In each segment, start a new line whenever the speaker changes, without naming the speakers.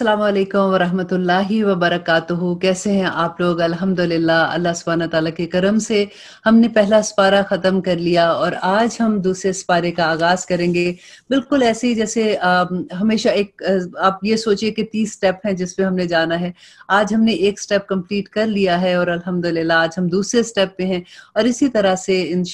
अस्सलाम वालेकुम वरहमतुल्लाहि वबरकातुहू कैसे हैं आप लोग अल्हम्दुलिल्लाह अल्लाह सुबहाना ताला के करम से हमने पहला स्पारा ख़त्म कर लिया और आज हम दूसरे स्पारे का आगाज़ करेंगे बिल्कुल ऐसे ही जैसे आ, हमेशा एक आप ये सोचिए कि तीस स्टेप हैं जिस पे हमने जाना है आज हमने एक स्टेप कंप्लीट कर लिया है और अल्हम्दुलिल्लाह आज हम दूसरे स्टेप पे हैं और इसी तरह से in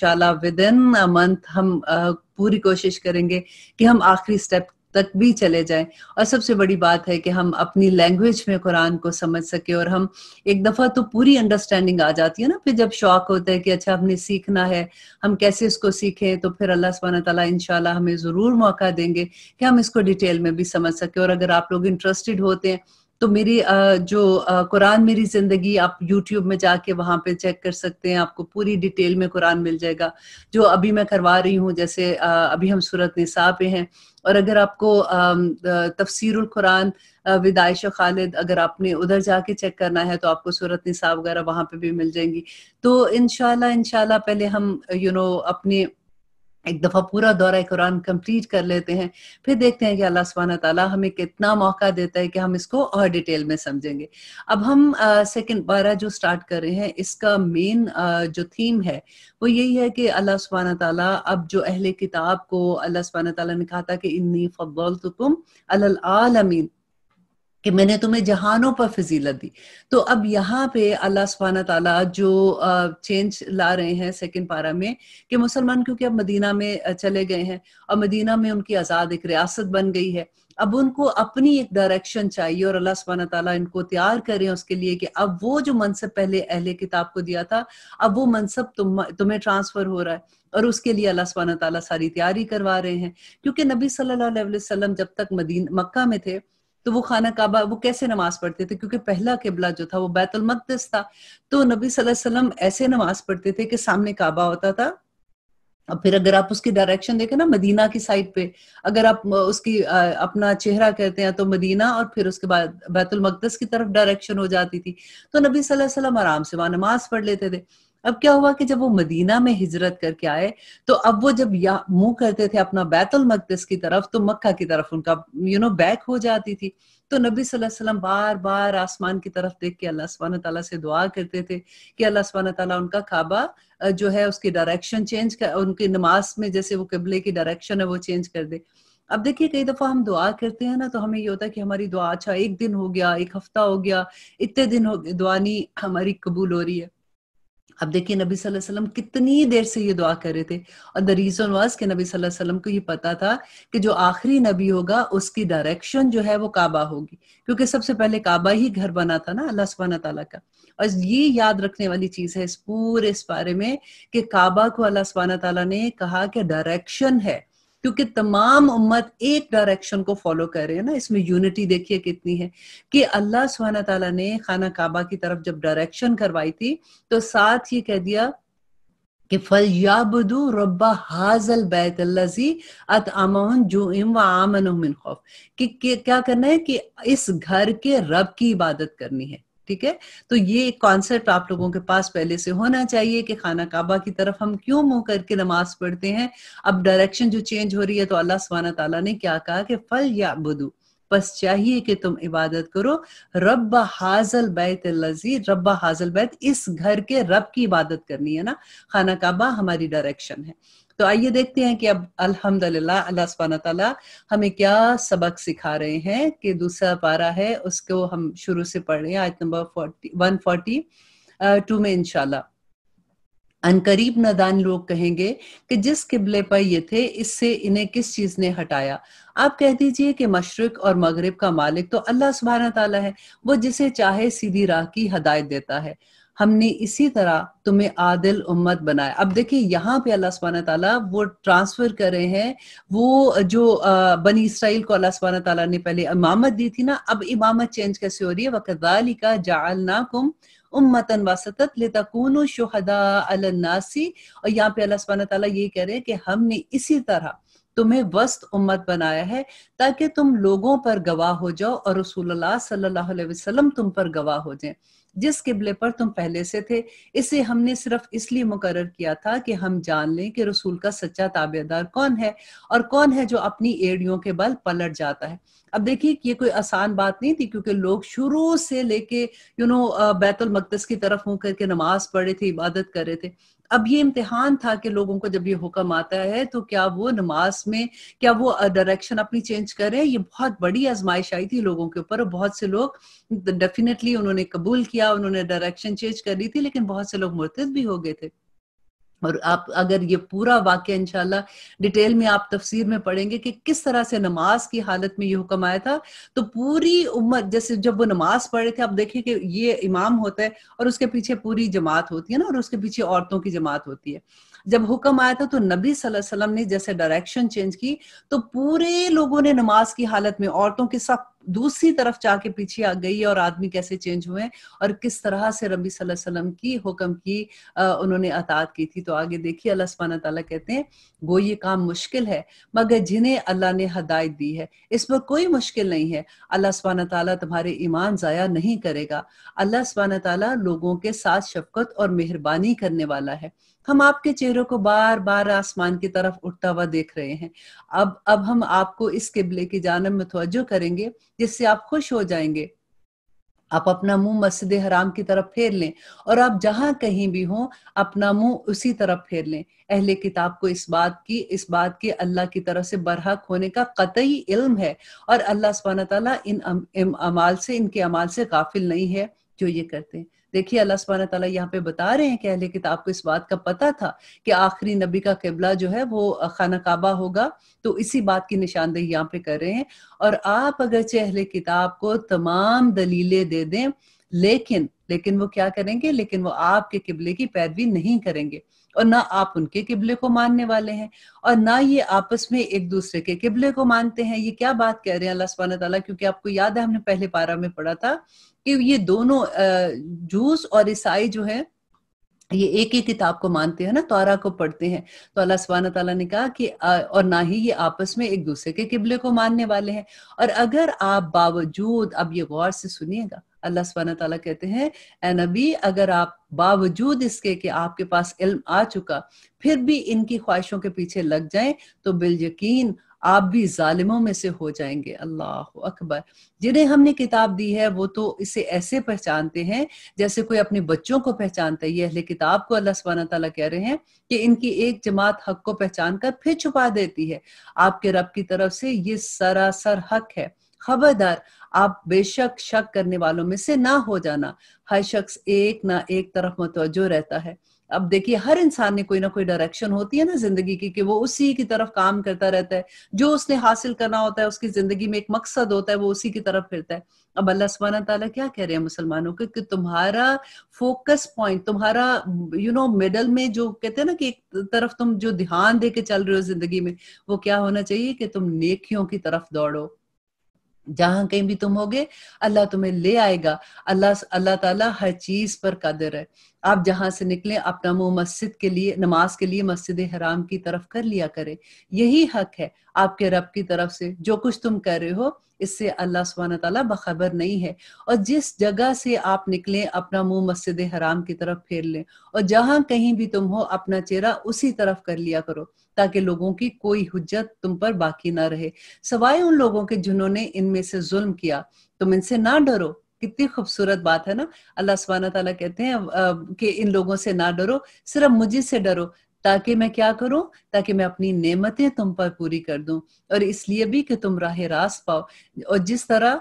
with in a month हम आ, पूरी कोशिश करेंगे कि हम आखिरी स्टेप तक भी चले जाए और सबसे बड़ी बात है कि हम अपनी लैंग्वेज में कुरान को समझ सके और हम एक दफ़ा तो पूरी अंडरस्टैंडिंग आ जाती है ना फिर जब शौक होता है कि अच्छा हमने सीखना है हम कैसे इसको सीखें तो फिर अल्लाह सुबहाना तला इन हमें ज़रूर मौका देंगे कि हम इसको डिटेल में भी समझ सके और अगर आप लोग इंटरेस्टेड होते हैं तो मेरी जो कुरान मेरी जिंदगी आप यूट्यूब में जाके वहां पे चेक कर सकते हैं आपको पूरी डिटेल में कुरान मिल जाएगा जो अभी मैं करवा रही हूँ जैसे अभी हम सूरत निसा पे हैं और अगर आपको तफसीरुल कुरान विद आयशा खालिद अगर आपने उधर जाके चेक करना है तो आपको सूरत निसा वगैरह वहां पे भी मिल जाएंगी तो इनशाला इनशाला पहले हम यू you नो know, अपने एक दफा पूरा दौरा कुरान कंप्लीट कर लेते हैं फिर देखते हैं कि अल्लाह सुबहाना ताला हमें कितना मौका देता है कि हम इसको और डिटेल में समझेंगे अब हम सेकंड बारह जो स्टार्ट कर रहे हैं इसका मेन जो थीम है वो यही है कि अल्लाह सुबहाना ताला अब जो अहले किताब को अल्लाह सुबहाना ताला ने कहा था कि इन्नी फल तो तुम अल आलमीन कि मैंने तुम्हें जहानों पर फजीलत दी तो अब यहाँ पे अल्लाह सुबहाना ताला जो चेंज ला रहे हैं सेकंड पारा में कि मुसलमान क्योंकि अब मदीना में चले गए हैं और मदीना में उनकी आज़ाद एक रियासत बन गई है अब उनको अपनी एक डायरेक्शन चाहिए और अल्लाह सुबहाना ताला इनको तैयार करें उसके लिए कि अब वो जो मनसब पहले अहले किताब को दिया था अब वो मनसब तुम तुम्हें ट्रांसफर हो रहा है और उसके लिए अल्लाह सुबहाना ताला सारी तैयारी करवा रहे हैं क्योंकि नबी सल्लल्लाहु अलैहि वसल्लम जब तक मदीन मक्का में थे तो वो खाना काबा वो कैसे नमाज पढ़ते थे क्योंकि पहला किबला जो था वो बैतुल मकदस था तो नबी वसल्लम ऐसे नमाज पढ़ते थे कि सामने काबा होता था और फिर अगर आप उसकी डायरेक्शन देखें ना मदीना की साइड पे अगर आप उसकी आ, अपना चेहरा कहते हैं तो मदीना और फिर उसके बाद बैतुल मकदस की तरफ डायरेक्शन हो जाती थी तो नबी सल्लल्लाहु अलैहि वसल्लम आराम से वहां नमाज पढ़ लेते थे अब क्या हुआ कि जब वो मदीना में हिजरत करके आए तो अब वो जब मुंह करते थे अपना बैतुल मकदस की तरफ तो मक्का की तरफ उनका you you know know, back हो जाती थी तो नबी सल्लल्लाहु अलैहि वसल्लम बार बार आसमान की तरफ देख के अल्लाह सुबहान तला से दुआ करते थे कि अल्लाह सुबहान तला उनका खाबा जो है उसकी डायरेक्शन चेंज कर उनकी नमाज में जैसे वो कबले की डायरेक्शन है वो चेंज कर दे अब देखिए कई दफा हम दुआ करते हैं ना तो हमें ये होता है कि हमारी दुआ अच्छा एक दिन हो गया एक हफ्ता हो गया इतने दिन हो दुआ नहीं हमारी कबूल हो रही है अब देखिए नबी सल्लल्लाहु अलैहि वसल्लम कितनी देर से ये दुआ कर रहे थे और द रीजन वाज कि नबी सल्लल्लाहु अलैहि वसल्लम को ये पता था कि जो आखिरी नबी होगा उसकी डायरेक्शन जो है वो काबा होगी क्योंकि सबसे पहले काबा ही घर बना था ना अल्लाह सुबहाना तला का और ये याद रखने वाली चीज है इस पूरे इस बारे में कि काबा को अल्लाह सुबहाना तला ने कहा कि डायरेक्शन है क्योंकि तमाम उम्मत एक डायरेक्शन को फॉलो कर रही है ना इसमें यूनिटी देखिए कितनी है कि अल्लाह सुबहाना तला ने खाना काबा की तरफ जब डायरेक्शन करवाई थी तो साथ ये कह दिया कि फल याबदू रब्बा हाजल बैत अल्लाजी अत अमन जो इम व आमन खौफ कि क्या करना है कि इस घर के रब की इबादत करनी है ठीक है तो ये एक कॉन्सेप्ट आप लोगों के पास पहले से होना चाहिए कि खाना काबा की तरफ हम क्यों मुंह करके नमाज पढ़ते हैं अब डायरेक्शन जो चेंज हो रही है तो अल्लाह सुबहाना तला ने क्या कहा कि फल या बुधू बस चाहिए कि तुम इबादत करो रब हाजल बैत लजी रब हाजल बैत इस घर के रब की इबादत करनी है ना खाना काबा हमारी डायरेक्शन है तो आइए देखते हैं कि अब अल्हम्दुलिल्लाह अल्लाह सुबहाना तला हमें क्या सबक सिखा रहे हैं कि दूसरा पारा है उसको हम शुरू से पढ़ रहे हैं आयत नंबर वन फोर्टी टू में इनशाला अनकरीब नदान लोग कहेंगे कि जिस किबले पर ये थे इससे इन्हें किस चीज ने हटाया आप कह दीजिए कि मशरक और मगरब का मालिक तो अल्लाह सुबहाना ताला है वो जिसे चाहे सीधी राह की हदायत देता है हमने इसी तरह तुम्हें आदिल उम्मत बनाया अब देखिए यहाँ पे अल्लाह सुबहाना ताला वो ट्रांसफर कर रहे हैं वो जो बनी इसराइल को अल्लाह सुबहाना ताला ने पहले इमामत दी थी ना अब इमामत चेंज कैसे हो रही है वकदाली का जालना कुम उम्मतन वासतत लेतकून शुहदा अलनासी और यहाँ पे अल्लाह सुबहाना ताला ये कह रहे हैं कि हमने इसी तरह तुम्हें वस्त उम्मत बनाया है ताकि तुम लोगों पर गवाह हो जाओ और रसूल सल्लल्लाहु तुम पर गवाह हो जाए जिस किबले पर तुम पहले से थे इसे हमने सिर्फ इसलिए मुकर किया था कि हम जान लें कि रसूल का सच्चा ताबेदार कौन है और कौन है जो अपनी एड़ियों के बल पलट जाता है अब देखिए ये कोई आसान बात नहीं थी क्योंकि लोग शुरू से लेके यू नो बैतुल मकदस की तरफ मुंह करके नमाज पढ़े थे इबादत कर रहे थे अब ये इम्तिहान था कि लोगों को जब ये हुक्म आता है तो क्या वो नमाज में क्या वो डायरेक्शन अपनी चेंज करें ये बहुत बड़ी आजमाइश आई थी लोगों के ऊपर बहुत से लोग डेफिनेटली उन्होंने कबूल किया उन्होंने डायरेक्शन चेंज कर दी थी लेकिन बहुत से लोग मुर्तद भी हो गए थे और आप अगर ये पूरा वाक्य इंशाल्लाह डिटेल में आप तफसीर में पढ़ेंगे कि किस तरह से नमाज की हालत में ये हुक्म आया था तो पूरी उम्मत जैसे जब वो नमाज पढ़ रहे थे आप देखिए कि ये इमाम होता है और उसके पीछे पूरी जमात होती है ना और उसके पीछे औरतों की जमात होती है जब हुक्म आया था तो नबी वसल्लम ने जैसे डायरेक्शन चेंज की तो पूरे लोगों ने नमाज की हालत में औरतों के सब दूसरी तरफ जाके पीछे आ गई और आदमी कैसे चेंज हुए और किस तरह से रबी वसल्लम की हुक्म की उन्होंने अतात की थी तो आगे देखिए अल्लाह सुबहाना तला कहते हैं वो ये काम मुश्किल है मगर जिन्हें अल्लाह ने हदायत दी है इस पर कोई मुश्किल नहीं है अल्लाह सुबहाना तला तुम्हारे ईमान ज़ाया नहीं करेगा अल्लाह सुबहाना तला लोगों के साथ शफकत और मेहरबानी करने वाला है हम आपके चेहरों को बार बार आसमान की तरफ उठता हुआ देख रहे हैं अब अब हम आपको इस किबले की जानब में तोज्जो करेंगे जिससे आप खुश हो जाएंगे आप अपना मुंह मस्जिद हराम की तरफ फेर लें और आप जहां कहीं भी हों अपना मुंह उसी तरफ फेर लें अहले किताब को इस बात की इस बात के अल्लाह की तरफ से बरहक होने का कतई इल्म है और अल्लाह सुबहाना तला इन अमाल से इनके अमाल से गाफिल नहीं है जो ये करते हैं देखिए अल्लाह सुबहाना तला यहाँ पे बता रहे हैं कि अहले किताब को इस बात का पता था कि आखिरी नबी का किबला जो है वो खाना काबा होगा तो इसी बात की निशानदेही यहाँ पे कर रहे हैं और आप अगर चेहले किताब को तमाम दलीलें दे दें लेकिन लेकिन वो क्या करेंगे लेकिन वो आपके किबले की पैरवी नहीं करेंगे और ना आप उनके किबले को मानने वाले हैं और ना ये आपस में एक दूसरे के किबले को मानते हैं ये क्या बात कह रहे हैं अल्लाह सुबहाना तला क्योंकि आपको याद है हमने पहले पारा में पढ़ा था कि ये दोनों जूस और ईसाई जो है ये एक ही किताब को मानते हैं ना तोरा को पढ़ते हैं तो अल्लाह सुबहाना तला ने कहा कि और ना ही ये आपस में एक दूसरे के किबले को मानने वाले हैं और अगर आप बावजूद अब ये गौर से सुनिएगा अल्लाह सुबहाना तला कहते हैं ए नबी अगर आप बावजूद इसके कि आपके पास इल्म आ चुका फिर भी इनकी ख्वाहिशों के पीछे लग जाए तो बिल यकीन आप भी जालिमों में से हो जाएंगे अल्लाह अकबर जिन्हें हमने किताब दी है वो तो इसे ऐसे पहचानते हैं जैसे कोई अपने बच्चों को पहचानता है ये अहले किताब को अल्लाह सुबहाना तला कह रहे हैं कि इनकी एक जमात हक को पहचान कर फिर छुपा देती है आपके रब की तरफ से ये सरासर हक है खबरदार आप बेशक शक करने वालों में से ना हो जाना हर शख्स एक ना एक तरफ मतवजो रहता है अब देखिए हर इंसान ने कोई ना कोई डायरेक्शन होती है ना जिंदगी की कि वो उसी की तरफ काम करता रहता है जो उसने हासिल करना होता है उसकी जिंदगी में एक मकसद होता है वो उसी की तरफ फिरता है अब अल्लाह सुबहाना ताला क्या कह रहे हैं मुसलमानों को कि तुम्हारा फोकस पॉइंट तुम्हारा यू नो मिडल में जो कहते हैं ना कि एक तरफ तुम जो ध्यान दे के चल रहे हो जिंदगी में वो क्या होना चाहिए कि तुम नेकियों की तरफ दौड़ो जहां कहीं भी तुम होगे अल्लाह तुम्हें ले आएगा अल्लाह अल्लाह ताला हर चीज पर कदर है आप जहां से निकले अपना मुंह मस्जिद के लिए नमाज के लिए मस्जिद हराम की तरफ कर लिया करें यही हक है आपके रब की तरफ से जो कुछ तुम कर रहे हो इससे अल्लाह सुबहान तला बखबर नहीं है और जिस जगह से आप निकले अपना मुंह मस्जिद हराम की तरफ फेर लें और जहां कहीं भी तुम हो अपना चेहरा उसी तरफ कर लिया करो ताकि लोगों की कोई हुज्जत तुम पर बाकी ना रहे सवाए उन लोगों के जिन्होंने इनमें से जुल्म किया तुम इनसे ना डरो कितनी खूबसूरत बात है ना अल्लाह सुबहाना तला कहते हैं कि इन लोगों से ना डरो सिर्फ मुझे से डरो ताकि मैं क्या करूं ताकि मैं अपनी नेमतें तुम पर पूरी कर दूं और इसलिए भी कि तुम राह रास पाओ और जिस तरह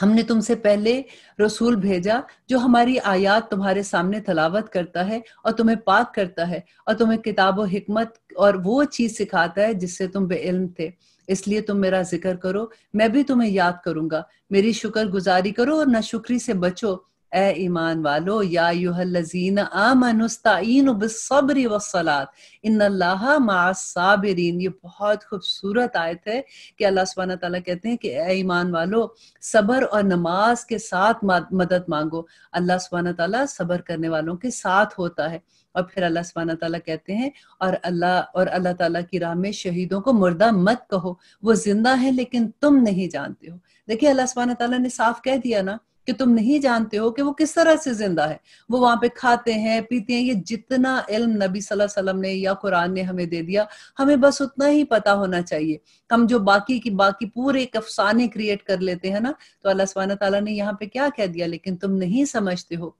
हमने तुमसे पहले रसूल भेजा जो हमारी आयात तुम्हारे सामने तलावत करता है और तुम्हें पाक करता है और तुम्हें किताब और हिकमत और वो चीज सिखाता है जिससे तुम बेइल्म थे इसलिए तुम मेरा जिक्र करो मैं भी तुम्हें याद करूंगा मेरी शुक्र गुजारी करो और नशुक्री से बचो ए ईमान वालो या यूहलजीन आमनुस्ताइन बिसब्र वसलात इन अल्लाह मासाबरीन ये बहुत खूबसूरत आयत है कि अल्लाह सुबहाना ताला कहते हैं कि ए ईमान वालो सबर और नमाज के साथ मदद मांगो अल्लाह सुबहाना ताला सब्र करने वालों के साथ होता है और फिर अल्लाह सुबहाना ताला कहते हैं और अल्लाह और अल्लाह तला की राह में शहीदों को मुर्दा मत कहो वो जिंदा है लेकिन तुम नहीं जानते हो देखिये अल्लाह सुबहाना ताला ने साफ कह दिया ना कि तुम नहीं जानते हो कि वो किस तरह से जिंदा है वो वहां पे खाते हैं पीते हैं ये जितना इल्म नबी सल्लल्लाहु अलैहि वसल्लम ने या कुरान ने हमें दे दिया हमें बस उतना ही पता होना चाहिए हम जो बाकी की बाकी पूरे एक अफसाने क्रिएट कर लेते हैं ना तो अल्लाह सुबहाना तला ने यहाँ पे क्या कह दिया लेकिन तुम नहीं समझते हो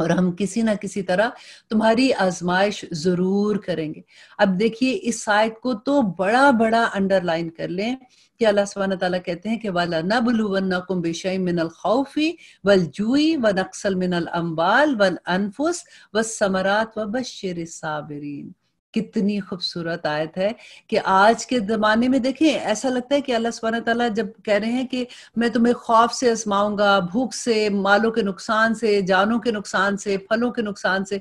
और हम किसी ना किसी तरह तुम्हारी आजमाइश जरूर करेंगे अब देखिए इस साइट को तो बड़ा बड़ा अंडरलाइन कर लें कि अल्लाह सुबहान तला कहते हैं कि वाला कुम बिशई मिनल खौफी वल जुई व नक्सल मिनल अम्बाल वल अनफुस व समरात व बशर साबरीन कितनी खूबसूरत आयत है कि आज के जमाने में देखें ऐसा लगता है कि अल्लाह सुबहान तला जब कह रहे हैं कि मैं तुम्हें खौफ से आजमाऊंगा भूख से मालों के नुकसान से जानों के नुकसान से फलों के नुकसान से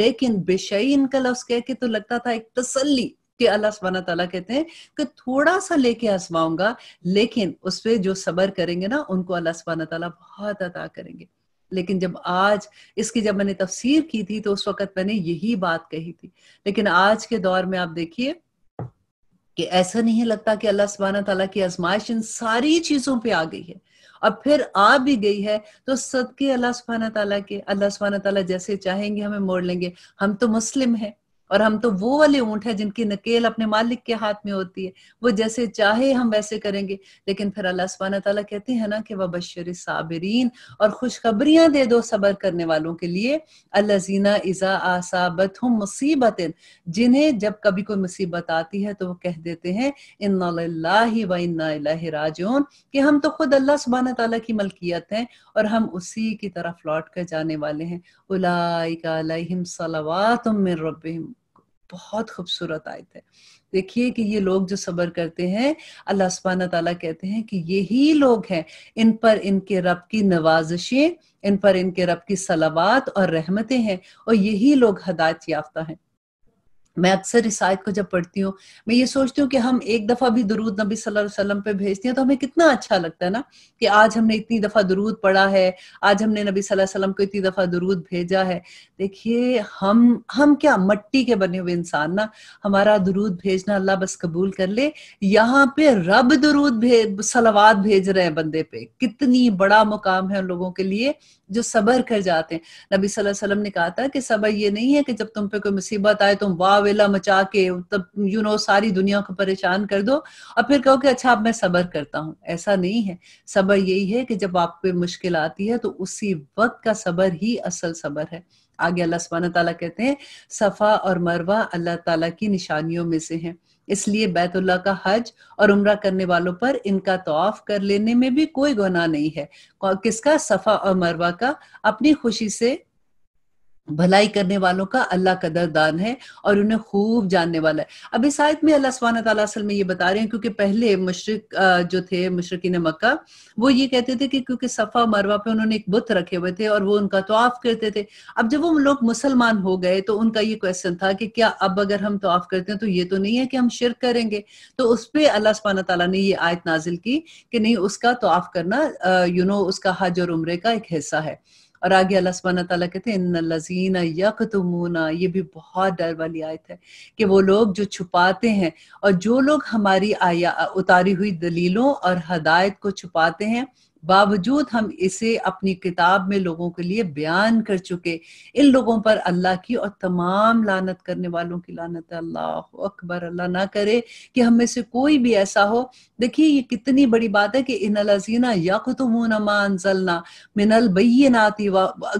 लेकिन बेशई इनका लफ्ज कह के तो लगता था एक तसल्ली कि अल्लाह सुबहाना तला कहते हैं कि थोड़ा सा लेके आसमाऊंगा लेकिन उस पर जो सबर करेंगे ना उनको अल्लाह सुबहाना तला बहुत अदा करेंगे लेकिन जब आज इसकी जब मैंने तफसीर की थी तो उस वक्त मैंने यही बात कही थी लेकिन आज के दौर में आप देखिए कि ऐसा नहीं लगता कि अल्लाह सुबहाना तला की आजमाइश इन सारी चीजों पर आ गई है अब फिर आ भी गई है तो सदके अल्लाह सुबहाना तला के अल्लाह सुबहाना तला जैसे चाहेंगे हमें मोड़ लेंगे हम तो मुस्लिम हैं और हम तो वो वाले ऊंट है जिनकी नकेल अपने मालिक के हाथ में होती है वो जैसे चाहे हम वैसे करेंगे लेकिन फिर अल्लाह सुबहान तला कहते हैं ना कि वह बशर साबरीन और खुशखबरियां दे दो सबर करने वालों के लिए अल्लाजीना इज़ा आसाबत हम मुसीबत जिन्हें जब कभी कोई मुसीबत आती है तो वो कह देते हैं इन्ना व कि हम तो खुद अल्लाह सुबहान तला की मलकियत है और हम उसी की तरफ लौट कर जाने वाले हैं उलाइका सलावात रब बहुत खूबसूरत आयत है देखिए कि ये लोग जो सबर करते हैं अल्लाह सुबहान तला कहते हैं कि यही लोग हैं इन पर इनके रब की नवाजिशें इन पर इनके रब की सलावात और रहमतें हैं और यही लोग हदायत याफ्ता हैं मैं अक्सर इस आयत को जब पढ़ती हूँ मैं ये सोचती हूँ कि हम एक दफा भी दरूद नबी सल्लल्लाहु अलैहि वसल्लम पे भेजती हैं तो हमें कितना अच्छा लगता है ना कि आज हमने इतनी दफा दरूद पढ़ा है आज हमने नबी सल्लल्लाहु अलैहि वसल्लम को इतनी दफा दरूद भेजा है देखिए हम हम क्या मट्टी के बने हुए इंसान ना हमारा दरूद भेजना अल्लाह बस कबूल कर ले यहाँ पे रब दरूद भेज सलावाद भेज रहे हैं बंदे पे कितनी बड़ा मुकाम है उन लोगों के लिए जो सबर कर जाते हैं नबी सल्लल्लाहु अलैहि वसल्लम ने कहा था कि सबर ये नहीं है कि जब तुम पे कोई मुसीबत आए तो तुम वाह वेला मचा के तब यू you नो know, सारी दुनिया को परेशान कर दो और फिर कहो कि अच्छा अब मैं सबर करता हूँ ऐसा नहीं है सबर यही है कि जब आप पे मुश्किल आती है तो उसी वक्त का सबर ही असल सबर है आगे अल्लाह सुबह ताला कहते हैं सफ़ा और मरवा अल्लाह ताला की निशानियों में से हैं इसलिए बैतुल्ला का हज और उम्र करने वालों पर इनका तोफ कर लेने में भी कोई गुना नहीं है किसका सफ़ा और मरवा का अपनी खुशी से भलाई करने वालों का अल्लाह कदरदान है और उन्हें खूब जानने वाला है अब इस आयत में अल्लाह सुबहाना ताला असल में ये बता रहे हैं क्योंकि पहले मशरक जो थे मशरकिन मक्का वो ये कहते थे कि क्योंकि सफ़ा मरवा पे उन्होंने एक बुत रखे हुए थे और वो उनका तोआफ़ करते थे अब जब वो लोग मुसलमान हो गए तो उनका ये क्वेश्चन था कि क्या अब अगर हम तोाफ़ करते हैं तो ये तो नहीं है कि हम शिरक करेंगे तो उस पर अल्लाह सुबहाना तला ने ये आयत नाजिल की कि नहीं उसका तोआफ़ करना यू नो उसका हज और उम्र का एक हिस्सा है और आगे अल्लाह सुबहाना तला कहते हैं इन लजीना यक तुमूना ये भी बहुत डर वाली आयत है कि वो लोग जो छुपाते हैं और जो लोग हमारी आया उतारी हुई दलीलों और हदायत को छुपाते हैं बावजूद हम इसे अपनी किताब में लोगों के लिए बयान कर चुके इन लोगों पर अल्लाह की और तमाम लानत करने वालों की लानत अल्लाह अकबर अल्लाह ना करे कि हम में से कोई भी ऐसा हो देखिए ये कितनी बड़ी बात है कि इन लजीना यकतमून मान जलना मिनल बैनाती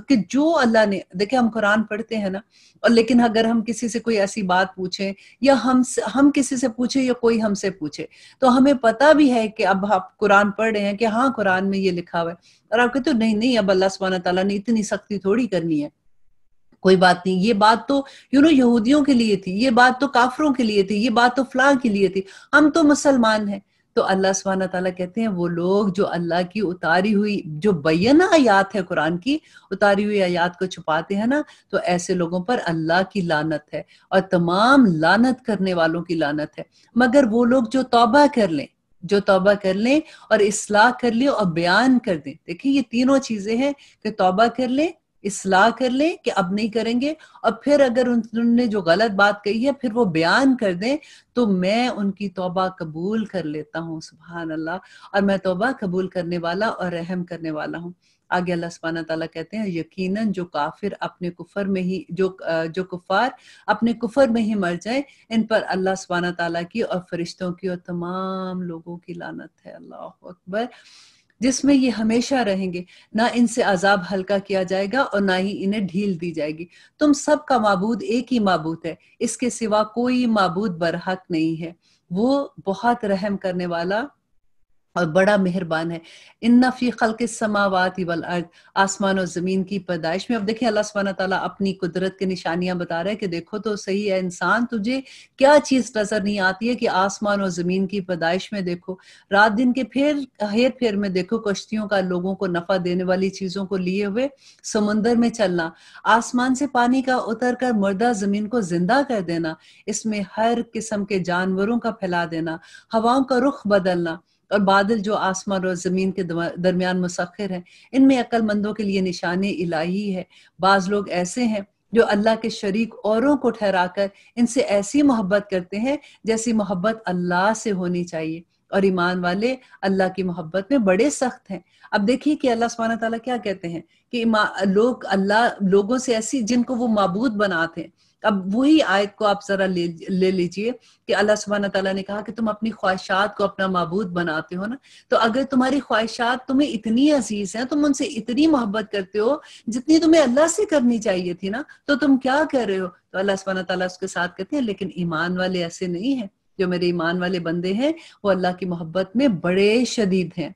कि जो अल्लाह ने देखिए हम कुरान पढ़ते हैं ना और लेकिन अगर हम किसी से कोई ऐसी बात पूछे या हम हम किसी से पूछे या कोई हमसे पूछे तो हमें पता भी है कि अब आप कुरान पढ़ रहे हैं कि हाँ कुरान में ये लिखा हुआ है और आप कहते हो नहीं नहीं अब अल्लाह सुबहाना तला ने इतनी सख्ती थोड़ी करनी है कोई बात नहीं ये बात तो यू नो यहूदियों के लिए थी ये बात तो काफरों के लिए थी ये बात तो फलां के लिए थी हम तो मुसलमान हैं तो अल्लाह सुबहान तला कहते हैं वो लोग जो अल्लाह की उतारी हुई जो बैना आयात है कुरान की उतारी हुई आयात को छुपाते हैं ना तो ऐसे लोगों पर अल्लाह की लानत है और तमाम लानत करने वालों की लानत है मगर वो लोग जो तौबा कर लें जो तौबा कर लें और इसलाह कर लें और बयान कर दें देखिए ये तीनों चीजें हैं कि तौबा कर लें इसलाह कर लें कि अब नहीं करेंगे और फिर अगर उन्होंने जो गलत बात कही है फिर वो बयान कर दें तो मैं उनकी तौबा कबूल कर लेता हूँ सुबहान अल्लाह और मैं तौबा कबूल करने वाला और रहम करने वाला हूँ आगे अल्लाह सुबहाना तला कहते हैं यकीनन जो काफिर अपने कुफर में ही जो जो कुफार अपने कुफर में ही मर जाए इन पर अल्लाह सुबहाना तला की और फरिश्तों की और तमाम लोगों की लानत है अल्लाह अकबर जिसमें ये हमेशा रहेंगे ना इनसे अजाब हल्का किया जाएगा और ना ही इन्हें ढील दी जाएगी तुम सब का मबूद एक ही मबूद है इसके सिवा कोई मबूद बरहक नहीं है वो बहुत रहम करने वाला और बड़ा मेहरबान है इन नफी खल के समावत वल अर्द आसमान और ज़मीन की पैदाइश में अब देखिए अल्लाह सुबहाना ताला अपनी कुदरत की निशानियां बता रहे हैं कि देखो तो सही है इंसान तुझे क्या चीज़ नज़र नहीं आती है कि आसमान और ज़मीन की पैदाइश में देखो रात दिन के फिर हेर फेर में देखो कश्तियों का लोगों को नफ़ा देने वाली चीज़ों को लिए हुए समुंदर में चलना आसमान से पानी का उतर कर मुर्दा ज़मीन को जिंदा कर देना इसमें हर किस्म के जानवरों का फैला देना हवाओं का रुख बदलना और बादल जो आसमान और ज़मीन के दरमियान मुसखर हैं इनमें अक्लमंदों के लिए निशान इलाही है बाज़ लोग ऐसे हैं जो अल्लाह के शरीक औरों को ठहराकर इनसे ऐसी मोहब्बत करते हैं जैसी मोहब्बत अल्लाह से होनी चाहिए और ईमान वाले अल्लाह की मोहब्बत में बड़े सख्त हैं अब देखिए कि अल्लाह सुबहाना तला क्या कहते हैं कि लोग अल्लाह लोगों से ऐसी जिनको वो मबूद बनाते हैं अब वही आयत को आप जरा ले ले लीजिए कि अल्लाह सुबहान तला ने कहा कि तुम अपनी ख्वाहिशात को अपना मबूद बनाते हो ना तो अगर तुम्हारी ख्वाहिशात तुम्हें इतनी अजीज है तुम उनसे इतनी मोहब्बत करते हो जितनी तुम्हें अल्लाह से करनी चाहिए थी ना तो तुम क्या कर रहे हो तो अल्लाह सुबहाना तला उसके साथ कहते हैं लेकिन ईमान वाले ऐसे नहीं है जो मेरे ईमान वाले बंदे हैं वो अल्लाह की मोहब्बत में बड़े शदीद हैं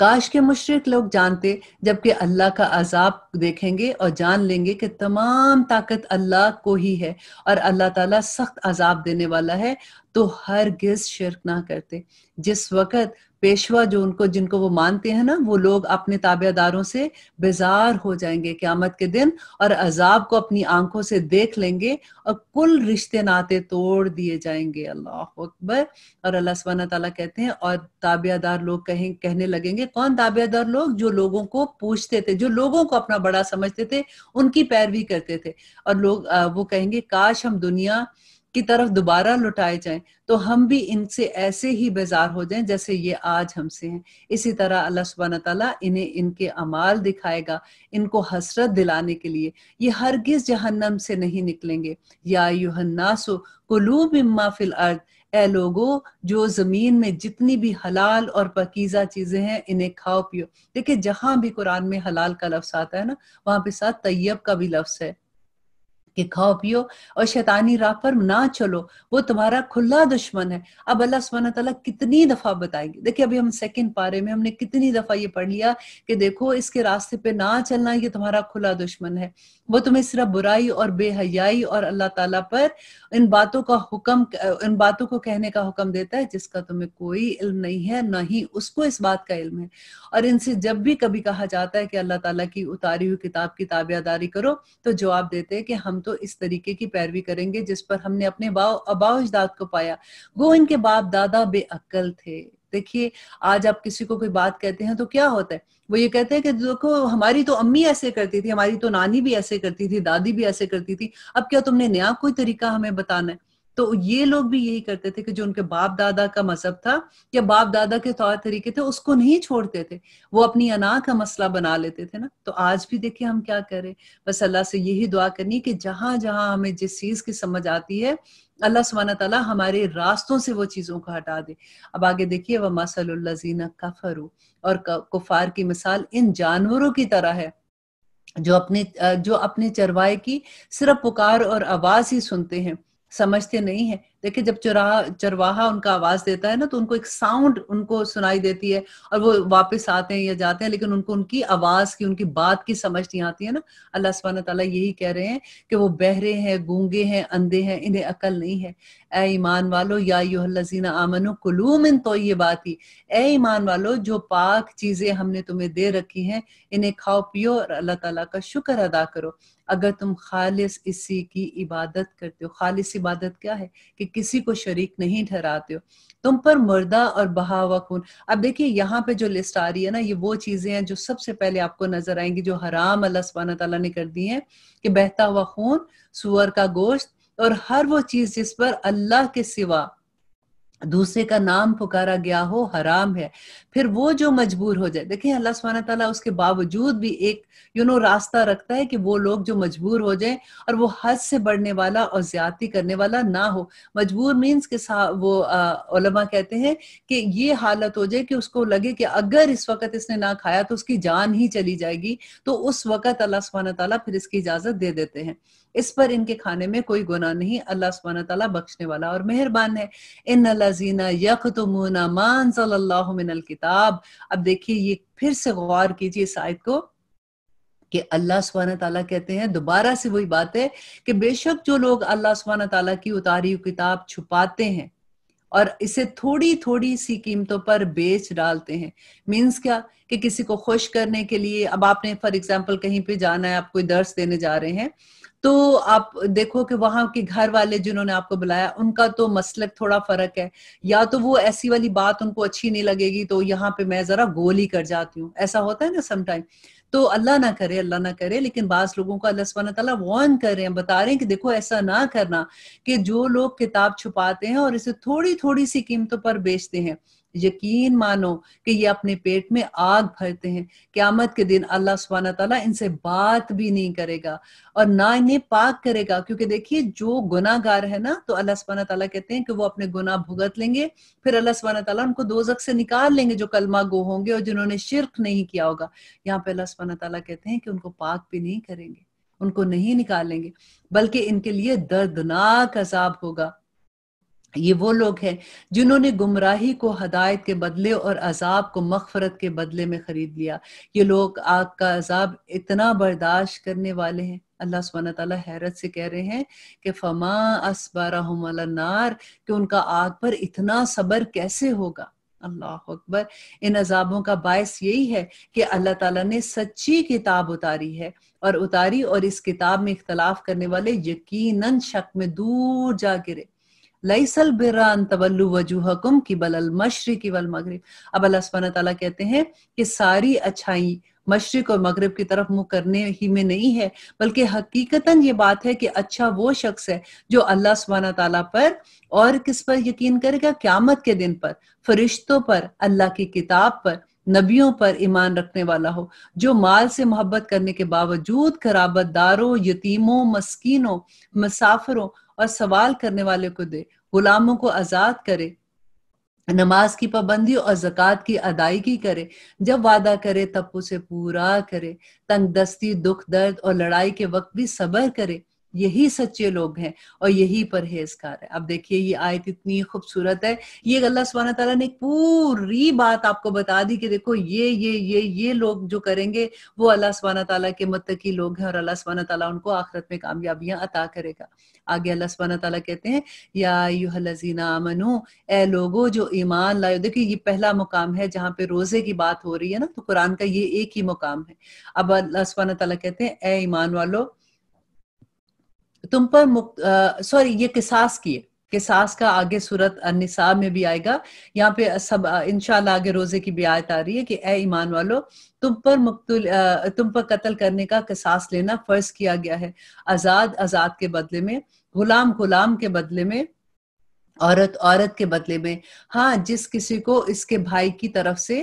काश के मुशरक लोग जानते जबकि अल्लाह का अजाब देखेंगे और जान लेंगे कि तमाम ताकत अल्लाह को ही है और अल्लाह ताला सख्त अजाब देने वाला है तो हर गिज शिरक ना करते जिस वक़्त पेशवा जो उनको जिनको वो मानते हैं ना वो लोग अपने ताबेदारों से बेजार हो जाएंगे क्यामत के दिन और अजाब को अपनी आंखों से देख लेंगे और कुल रिश्ते नाते तोड़ दिए जाएंगे अल्लाह अकबर और अल्लाह सब तला कहते हैं और ताबेदार लोग कहें कहने लगेंगे कौन ताबेदार लोग जो लोगों को पूछते थे जो लोगों को अपना बड़ा समझते थे उनकी पैरवी करते थे और लोग वो कहेंगे काश हम दुनिया की तरफ दोबारा लुटाए जाएं तो हम भी इनसे ऐसे ही बेजार हो जाएं जैसे ये आज हमसे हैं इसी तरह अल्लाह सुबह तला इन्हें इनके अमाल दिखाएगा इनको हसरत दिलाने के लिए ये हरगिज जहन्नम से नहीं निकलेंगे या युहन्नासो कुलूब इम्मा फिल अर्द ए लोगो जो जमीन में जितनी भी हलाल और पकीजा चीजें हैं इन्हें खाओ पियो देखिये जहां भी कुरान में हलाल का लफ्स आता है ना वहां पे साथ तैयब का भी लफ्स है कि खाओ पियो और शैतानी राह पर ना चलो वो तुम्हारा खुला दुश्मन है अब अल्लाह सुबहाना तला कितनी दफा बताएंगे देखिए अभी हम सेकंड पारे में हमने कितनी दफा ये पढ़ लिया कि देखो इसके रास्ते पे ना चलना ये तुम्हारा खुला दुश्मन है वो तुम्हें सिर्फ बुराई और बेहयाई और अल्लाह तला पर इन बातों का हुक्म इन बातों को कहने का हुक्म देता है जिसका तुम्हें कोई इल्म नहीं है ना ही उसको इस बात का इल्म है और इनसे जब भी कभी कहा जाता है कि अल्लाह तला की उतारी हुई किताब की ताबियादारी करो तो जवाब देते हैं कि हम तो इस तरीके की पैरवी करेंगे जिस पर हमने अपने अबाव अजदाद को पाया गो इनके बाप दादा बेअक्ल थे देखिए आज आप किसी को कोई बात कहते हैं तो क्या होता है वो ये कहते हैं कि देखो हमारी तो अम्मी ऐसे करती थी हमारी तो नानी भी ऐसे करती थी दादी भी ऐसे करती थी अब क्या तुमने नया कोई तरीका हमें बताना है तो ये लोग भी यही करते थे कि जो उनके बाप दादा का मजहब था या बाप दादा के तौर तरीके थे उसको नहीं छोड़ते थे वो अपनी अना का मसला बना लेते थे ना तो आज भी देखिए हम क्या करें बस अल्लाह से यही दुआ करनी कि जहां जहां हमें जिस चीज की समझ आती है अल्लाह सुबहाना तला हमारे रास्तों से वो चीज़ों को हटा दे अब आगे देखिए वह मसलजीना कफरू और कुफार की मिसाल इन जानवरों की तरह है जो अपने जो अपने चरवाए की सिर्फ पुकार और आवाज ही सुनते हैं समझते नहीं है देखिए जब चरा चरवाहा उनका आवाज देता है ना तो उनको एक साउंड उनको सुनाई देती है और वो वापस आते हैं या जाते हैं लेकिन उनको उनकी आवाज की उनकी बात की समझ नहीं आती है ना अल्लाह सुबहाना तला यही कह रहे हैं कि वो बहरे हैं गूंगे हैं अंधे हैं इन्हें अकल नहीं है ए ईमान वालो या यूहलजीना आमनो कुलूम इन तो ये बात ही ए ईमान वालो जो पाक चीजें हमने तुम्हें दे रखी हैं इन्हें खाओ पियो और अल्लाह तला का शुक्र अदा करो अगर तुम खालिस इसी की इबादत करते हो खालिस इबादत क्या है कि किसी को शरीक नहीं ठहराते हो तुम पर मुर्दा और बहावा खून अब देखिए यहाँ पे जो लिस्ट आ रही है ना ये वो चीजें हैं जो सबसे पहले आपको नजर आएंगी जो हराम अल्लाह सुबहान तला ने कर दी है कि बहता हुआ खून सुअर का गोश्त और हर वो चीज जिस पर अल्लाह के सिवा दूसरे का नाम पुकारा गया हो हराम है फिर वो जो मजबूर हो जाए देखिए अल्लाह सुबहाना तला उसके बावजूद भी एक यू you नो know, रास्ता रखता है कि वो लोग जो मजबूर हो जाए और वो हद से बढ़ने वाला और ज्यादती करने वाला ना हो मजबूर मीन्स के वो ओलमा कहते हैं कि ये हालत हो जाए कि उसको लगे कि अगर इस वक्त इसने ना खाया तो उसकी जान ही चली जाएगी तो उस वक्त अल्लाह सुबहाना तला फिर इसकी इजाजत दे देते हैं इस पर इनके खाने में कोई गुना नहीं अल्लाह सुबहाना तला बख्शने वाला और मेहरबान है इन लजीना यख तो मुना मान मिनल किताब अब देखिए ये फिर से गौर कीजिए शायद को कि अल्लाह सुबहाना तला कहते हैं दोबारा से वही बात है कि बेशक जो लोग अल्लाह सुबहान तला की उतारी हुई किताब छुपाते हैं और इसे थोड़ी थोड़ी सी कीमतों पर बेच डालते हैं मीन्स क्या कि किसी को खुश करने के लिए अब आपने फॉर एग्जाम्पल कहीं पे जाना है आप कोई दर्श देने जा रहे हैं तो आप देखो कि वहां के घर वाले जिन्होंने आपको बुलाया उनका तो मसलक थोड़ा फर्क है या तो वो ऐसी वाली बात उनको अच्छी नहीं लगेगी तो यहाँ पे मैं जरा गोली कर जाती हूँ ऐसा होता है ना समटाइम तो अल्लाह ना करे अल्लाह ना करे लेकिन बास लोगों को अल्लाह सुबह तला वॉर्न कर रहे हैं बता रहे हैं कि देखो ऐसा ना करना कि जो लोग किताब छुपाते हैं और इसे थोड़ी थोड़ी सी कीमतों पर बेचते हैं यकीन मानो कि ये अपने पेट में आग भरते हैं क्यामत के दिन अल्लाह सुबहाना तला इनसे बात भी नहीं करेगा और ना इन्हें पाक करेगा क्योंकि देखिए जो गुनागार है ना तो अल्लाह सुबहाना तला कहते हैं कि वो अपने गुनाह भुगत लेंगे फिर अल्लाह सुबहाना तला उनको दो से निकाल लेंगे जो कलमा गो होंगे और जिन्होंने शिरक नहीं किया होगा यहाँ पे अल्लाह सुबहाना तला कहते हैं कि उनको पाक भी नहीं करेंगे उनको नहीं निकालेंगे बल्कि इनके लिए दर्दनाक अजाब होगा ये वो लोग हैं जिन्होंने गुमराही को हदायत के बदले और अजाब को मखफरत के बदले में खरीद लिया ये लोग आग का अजाब इतना बर्दाश्त करने वाले हैं अल्लाह सुबह तला हैरत से कह रहे हैं कि फमा असबारा नार कि उनका आग पर इतना सबर कैसे होगा अल्लाह अकबर इन अजाबों का बायस यही है कि अल्लाह ताला ने सच्ची किताब उतारी है और उतारी और इस किताब में इख्तलाफ करने वाले यकीनन शक में दूर जा गिरे लईसल बिरान तवल्लु वजूहकुम कि बल मशरक़ वल मगरब अब अल्लाह सुबहाना तआला कहते हैं कि सारी अच्छाई मशरक और मगरब की तरफ मुंह करने ही में नहीं है बल्कि हकीकतन ये बात है कि अच्छा वो शख्स है जो अल्लाह सुबहान तला पर और किस पर यकीन करेगा क्यामत के दिन पर फरिश्तों पर अल्लाह की किताब पर नबियों पर ईमान रखने वाला हो जो माल से मोहब्बत करने के बावजूद खराबत दारों यतीमों मस्किनों मुसाफरों और सवाल करने वाले को दे गुलामों को आज़ाद करे नमाज की पाबंदी और जक़ात की अदायगी करे जब वादा करे तब उसे पूरा करे तंग दस्ती दुख दर्द और लड़ाई के वक्त भी सब्र करे यही सच्चे लोग हैं और यही परहेजकार है अब देखिए ये आयत इतनी खूबसूरत है ये अल्लाह सुबहाना तला ने पूरी बात आपको बता दी कि देखो ये ये ये ये लोग जो करेंगे वो अल्लाह सुबहाना तला के मतकी लोग हैं और अल्लाह सुबहाना तला उनको आखरत में कामयाबियां अता करेगा आगे अल्लाह सुबहाना तला कहते हैं या हलजीना मनु ए लोगो जो ईमान लाए देखिए ये पहला मुकाम है जहां पे रोजे की बात हो रही है ना तो कुरान का ये एक ही मुकाम है अब अल्लाह सुबहाना तला कहते हैं ए ईमान वालो तुम पर मुक्त सॉरी ये किसास की है किसास का आगे सूरत निसाब में भी आएगा यहाँ पे सब इनशाला आगे रोजे की भी आयत आ रही है कि ए ईमान वालो तुम पर मुक्तुल तुम पर कत्ल करने का किसास लेना फर्ज किया गया है आजाद आजाद के बदले में गुलाम गुलाम के बदले में औरत औरत के बदले में हाँ जिस किसी को इसके भाई की तरफ से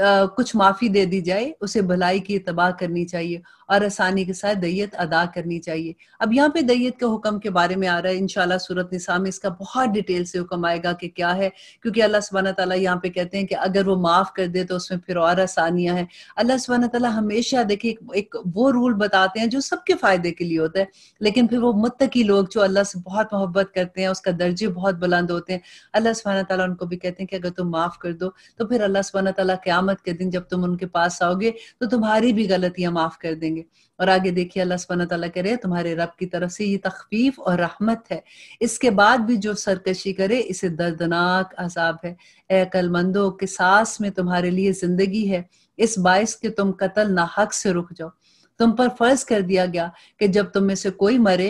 आ, कुछ माफी दे दी जाए उसे भलाई की तबाह करनी चाहिए और आसानी के साथ दैयत अदा करनी चाहिए अब यहाँ पे दैयत के हुक्म के बारे में आ रहा है इनशाला सूरत निसा में इसका बहुत डिटेल से हुक्म आएगा कि क्या है क्योंकि अल्लाह सुबहाना तला यहाँ पे कहते हैं कि अगर वो माफ़ कर दे तो उसमें फिर और आसानियाँ हैं अल्लाह सुबहाना तला हमेशा देखिए एक, एक वो रूल बताते हैं जो सबके फ़ायदे के लिए होता है लेकिन फिर वो मुतकी लोग जो अल्लाह से बहुत मोहब्बत करते हैं उसका दर्जे बहुत बुलंद होते हैं अल्लाह सुबहाना तला उनको भी कहते हैं कि अगर तुम माफ़ कर दो तो फिर अल्लाह सुबहाना तला क़्यामत के दिन जब तुम उनके पास आओगे तो तुम्हारी भी गलतियाँ माफ़ कर देंगे जाएंगे और आगे देखिए अल्लाह सुबह तला करे तुम्हारे रब की तरफ से ये तखफीफ और रहमत है इसके बाद भी जो सरकशी करे इसे दर्दनाक अजाब है ए कलमंदो के सास में तुम्हारे लिए जिंदगी है इस बायस के तुम कतल हक से रुक जाओ तुम पर फर्ज कर दिया गया कि जब तुम में से कोई मरे